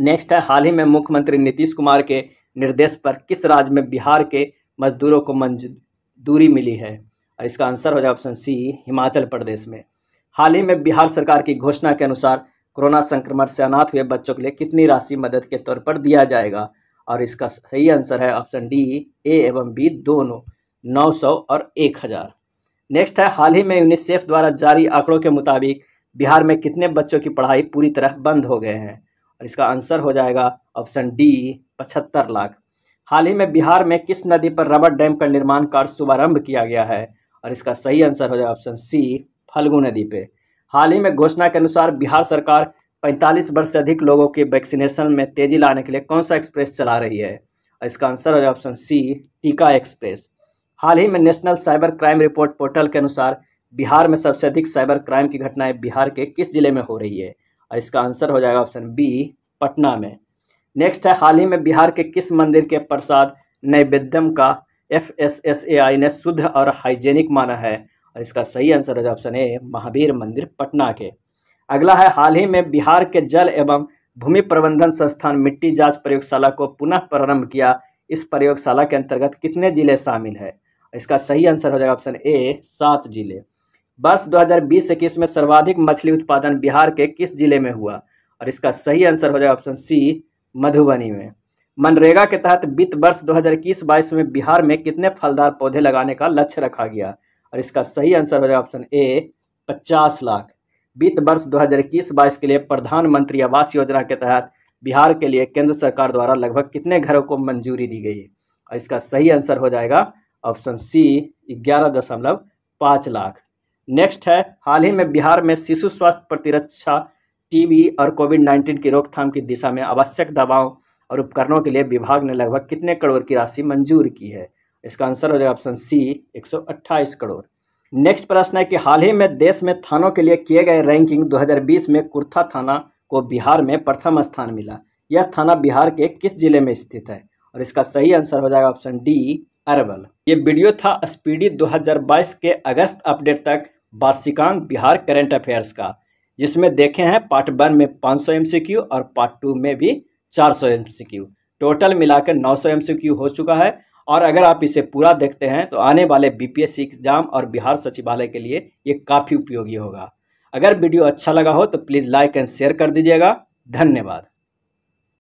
नेक्स्ट है हाल ही में मुख्यमंत्री नीतीश कुमार के निर्देश पर किस राज्य में बिहार के मजदूरों को मंजूरी मिली है और इसका आंसर हो जाएगा ऑप्शन सी हिमाचल प्रदेश में हाल ही में बिहार सरकार की घोषणा के अनुसार कोरोना संक्रमण से अनाथ हुए बच्चों के लिए कितनी राशि मदद के तौर पर दिया जाएगा और इसका सही आंसर है ऑप्शन डी ए एवं बी दोनों नौ सौ और एक हज़ार नेक्स्ट है हाल ही में यूनिसेफ द्वारा जारी आंकड़ों के मुताबिक बिहार में कितने बच्चों की पढ़ाई पूरी तरह बंद हो गए हैं और इसका आंसर हो जाएगा ऑप्शन डी पचहत्तर लाख हाल ही में बिहार में किस नदी पर रबर डैम का निर्माण कार्य शुभारंभ किया गया है और इसका सही आंसर हो जाएगा ऑप्शन सी फल्गू नदी पर हाल ही में घोषणा के अनुसार बिहार सरकार 45 वर्ष से अधिक लोगों के वैक्सीनेशन में तेजी लाने के लिए कौन सा एक्सप्रेस चला रही है इसका आंसर हो ऑप्शन सी टीका एक्सप्रेस हाल ही में national cyber crime report portal के अनुसार बिहार में सबसे अधिक साइबर क्राइम की घटनाएं बिहार के किस जिले में हो रही है और इसका आंसर हो जाएगा ऑप्शन बी पटना में नेक्स्ट है हाल ही में बिहार के किस मंदिर के प्रसाद नैवेद्यम का एफ ने शुद्ध और हाइजेनिक माना है और इसका सही आंसर है ऑप्शन ए महावीर मंदिर पटना के अगला है हाल ही में बिहार के जल एवं भूमि प्रबंधन संस्थान मिट्टी जांच प्रयोगशाला को पुनः प्रारंभ किया इस प्रयोगशाला के अंतर्गत कितने जिले शामिल है इसका सही आंसर हो जाएगा ऑप्शन ए सात जिले वर्ष 2020-21 में सर्वाधिक मछली उत्पादन बिहार के किस जिले में हुआ और इसका सही आंसर हो जाएगा ऑप्शन सी मधुबनी में मनरेगा के तहत वित्त वर्ष 2021-22 में बिहार में कितने फलदार पौधे लगाने का लक्ष्य रखा गया और इसका सही आंसर हो जाएगा ऑप्शन ए पचास लाख वित्त वर्ष दो हजार के लिए प्रधानमंत्री आवास योजना के तहत बिहार के लिए केंद्र सरकार द्वारा लगभग कितने घरों को मंजूरी दी गई है और इसका सही आंसर हो जाएगा ऑप्शन सी ग्यारह दशमलव पाँच लाख नेक्स्ट है हाल ही में बिहार में शिशु स्वास्थ्य प्रतिरक्षा टीबी और कोविड नाइन्टीन की रोकथाम की दिशा में आवश्यक दवाओं और उपकरणों के लिए विभाग ने लगभग कितने करोड़ की राशि मंजूर की है इसका आंसर हो जाएगा ऑप्शन सी एक करोड़ नेक्स्ट प्रश्न है कि हाल ही में देश में थानों के लिए किए गए रैंकिंग 2020 में कुर्था थाना को बिहार में प्रथम स्थान मिला यह थाना बिहार के किस जिले में स्थित है और इसका सही आंसर हो जाएगा ऑप्शन डी अरवल ये वीडियो था स्पीडी 2022 के अगस्त अपडेट तक वार्षिकांक बिहार करंट अफेयर्स का जिसमें देखे हैं पार्ट वन में पाँच सौ और पार्ट टू में भी चार सौ टोटल मिलाकर नौ सौ हो चुका है और अगर आप इसे पूरा देखते हैं तो आने वाले बीपीएससी एग्जाम और बिहार सचिवालय के लिए ये काफ़ी उपयोगी होगा अगर वीडियो अच्छा लगा हो तो प्लीज़ लाइक एंड शेयर कर दीजिएगा धन्यवाद